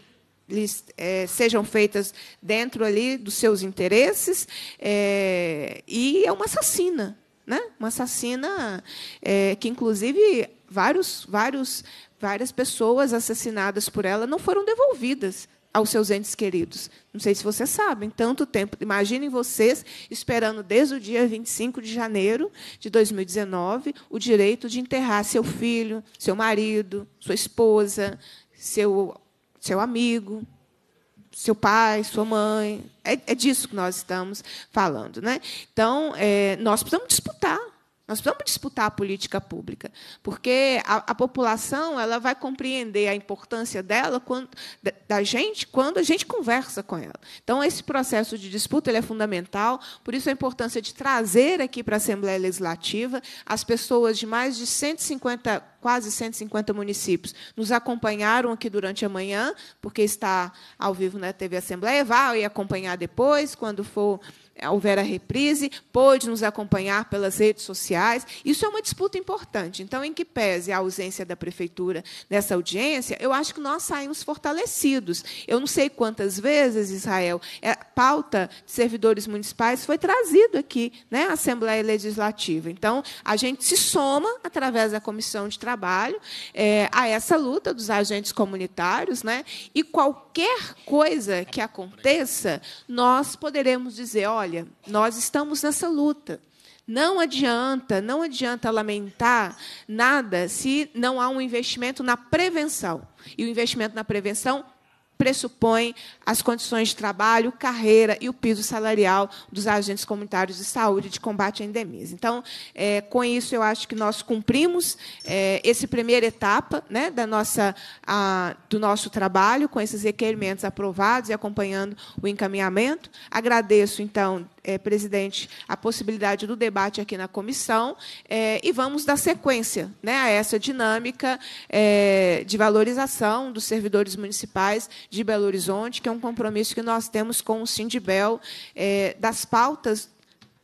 lhes, é, sejam feitas dentro ali dos seus interesses, é, e é uma assassina. Né? Uma assassina é, que, inclusive, vários, vários, várias pessoas assassinadas por ela não foram devolvidas aos seus entes queridos. Não sei se vocês sabem, tanto tempo. Imaginem vocês esperando desde o dia 25 de janeiro de 2019 o direito de enterrar seu filho, seu marido, sua esposa, seu, seu amigo, seu pai, sua mãe. É, é disso que nós estamos falando. Né? Então, é, nós precisamos disputar nós precisamos disputar a política pública, porque a, a população ela vai compreender a importância dela quando, da, da, gente quando a gente conversa com ela. Então, esse processo de disputa é fundamental, por isso a importância de trazer aqui para a Assembleia Legislativa as pessoas de mais de 150, quase 150 municípios, nos acompanharam aqui durante a manhã, porque está ao vivo na TV Assembleia, vai acompanhar depois, quando for houver é a reprise, pôde nos acompanhar pelas redes sociais. Isso é uma disputa importante. Então, em que pese a ausência da prefeitura nessa audiência, eu acho que nós saímos fortalecidos. Eu não sei quantas vezes, Israel, a é, pauta de servidores municipais foi trazida aqui né, à Assembleia Legislativa. Então, a gente se soma, através da Comissão de Trabalho, é, a essa luta dos agentes comunitários, né, e qualquer qualquer coisa que aconteça, nós poderemos dizer: olha, nós estamos nessa luta. Não adianta, não adianta lamentar nada se não há um investimento na prevenção. E o investimento na prevenção pressupõe as condições de trabalho, carreira e o piso salarial dos agentes comunitários de saúde de combate à endemias. Então, é, com isso, eu acho que nós cumprimos é, essa primeira etapa né, da nossa, a, do nosso trabalho, com esses requerimentos aprovados e acompanhando o encaminhamento. Agradeço, então, é, presidente, a possibilidade do debate aqui na comissão é, e vamos dar sequência né, a essa dinâmica é, de valorização dos servidores municipais de Belo Horizonte, que é um compromisso que nós temos com o Sindibel, é, das pautas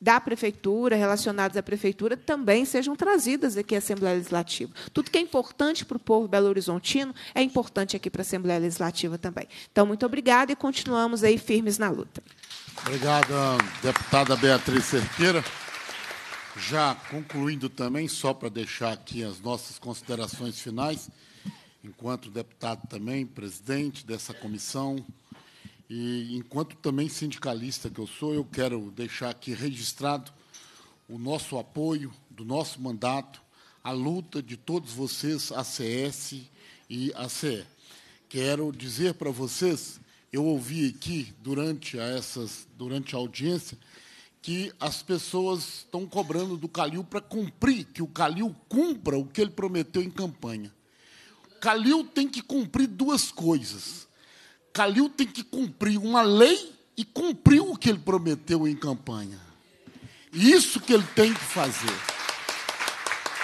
da prefeitura, relacionadas à prefeitura, também sejam trazidas aqui à Assembleia Legislativa. Tudo que é importante para o povo belo-horizontino é importante aqui para a Assembleia Legislativa também. Então, muito obrigada e continuamos aí firmes na luta. Obrigada, deputada Beatriz Cerqueira. Já concluindo também, só para deixar aqui as nossas considerações finais, enquanto deputado também, presidente dessa comissão, e enquanto também sindicalista que eu sou, eu quero deixar aqui registrado o nosso apoio, do nosso mandato, a luta de todos vocês, ACS e ACE. Quero dizer para vocês, eu ouvi aqui durante a, essas, durante a audiência, que as pessoas estão cobrando do Calil para cumprir, que o Calil cumpra o que ele prometeu em campanha. Calil tem que cumprir duas coisas. Calil tem que cumprir uma lei e cumpriu o que ele prometeu em campanha. Isso que ele tem que fazer.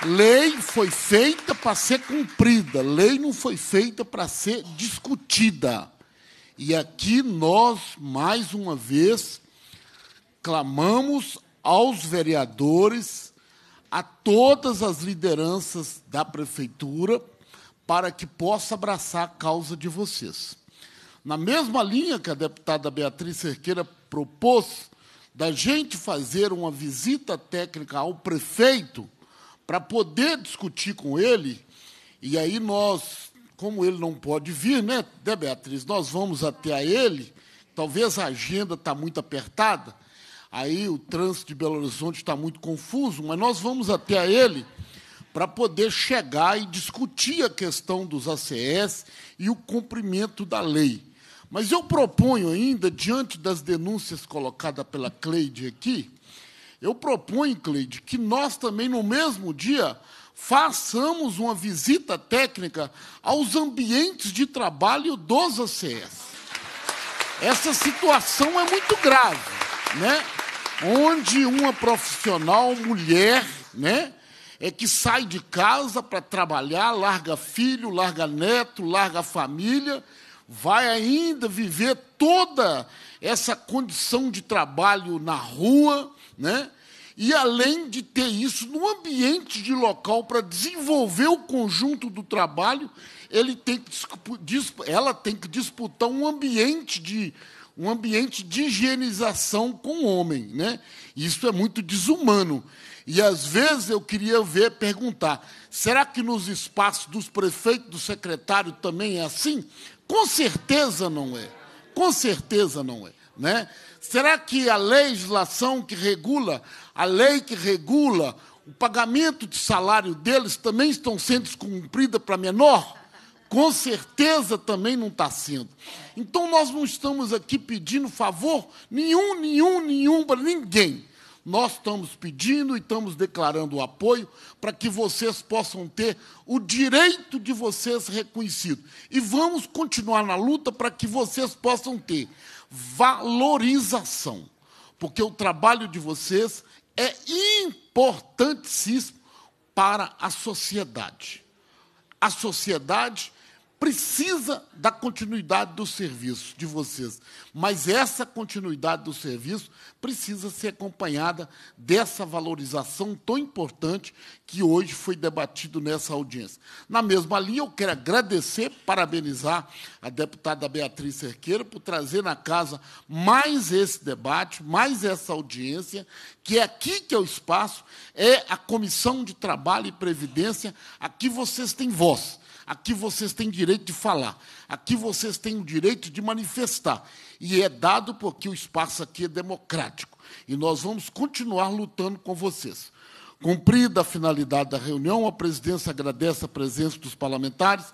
Lei foi feita para ser cumprida, lei não foi feita para ser discutida. E aqui nós, mais uma vez, clamamos aos vereadores, a todas as lideranças da prefeitura, para que possa abraçar a causa de vocês. Na mesma linha que a deputada Beatriz Cerqueira propôs, da gente fazer uma visita técnica ao prefeito para poder discutir com ele, e aí nós, como ele não pode vir, né, né Beatriz, nós vamos até a ele, talvez a agenda está muito apertada, aí o trânsito de Belo Horizonte está muito confuso, mas nós vamos até a ele para poder chegar e discutir a questão dos ACS e o cumprimento da lei. Mas eu proponho ainda, diante das denúncias colocadas pela Cleide aqui, eu proponho, Cleide, que nós também, no mesmo dia, façamos uma visita técnica aos ambientes de trabalho dos ACS. Essa situação é muito grave, né? onde uma profissional mulher né, é que sai de casa para trabalhar, larga filho, larga neto, larga família, vai ainda viver toda essa condição de trabalho na rua, né? E além de ter isso no ambiente de local para desenvolver o conjunto do trabalho, ele tem ela tem que disputar um ambiente de um ambiente de higienização com o homem, né? Isso é muito desumano. E às vezes eu queria ver, perguntar: será que nos espaços dos prefeitos, do secretário também é assim? Com certeza não é. Com certeza não é. Né? Será que a legislação que regula, a lei que regula o pagamento de salário deles também estão sendo descumprida para menor? Com certeza também não está sendo. Então nós não estamos aqui pedindo favor nenhum, nenhum, nenhum para ninguém nós estamos pedindo e estamos declarando o apoio para que vocês possam ter o direito de vocês reconhecido. E vamos continuar na luta para que vocês possam ter valorização, porque o trabalho de vocês é importantíssimo para a sociedade. A sociedade precisa da continuidade do serviço de vocês, mas essa continuidade do serviço precisa ser acompanhada dessa valorização tão importante que hoje foi debatido nessa audiência. Na mesma linha, eu quero agradecer, parabenizar a deputada Beatriz Cerqueira por trazer na casa mais esse debate, mais essa audiência, que é aqui que é o espaço, é a Comissão de Trabalho e Previdência, aqui vocês têm voz. Aqui vocês têm direito de falar. Aqui vocês têm o direito de manifestar. E é dado porque o espaço aqui é democrático. E nós vamos continuar lutando com vocês. Cumprida a finalidade da reunião, a presidência agradece a presença dos parlamentares,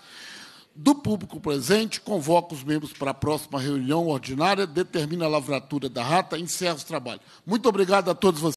do público presente, convoca os membros para a próxima reunião ordinária, determina a lavratura da rata e encerra os trabalhos. Muito obrigado a todos vocês.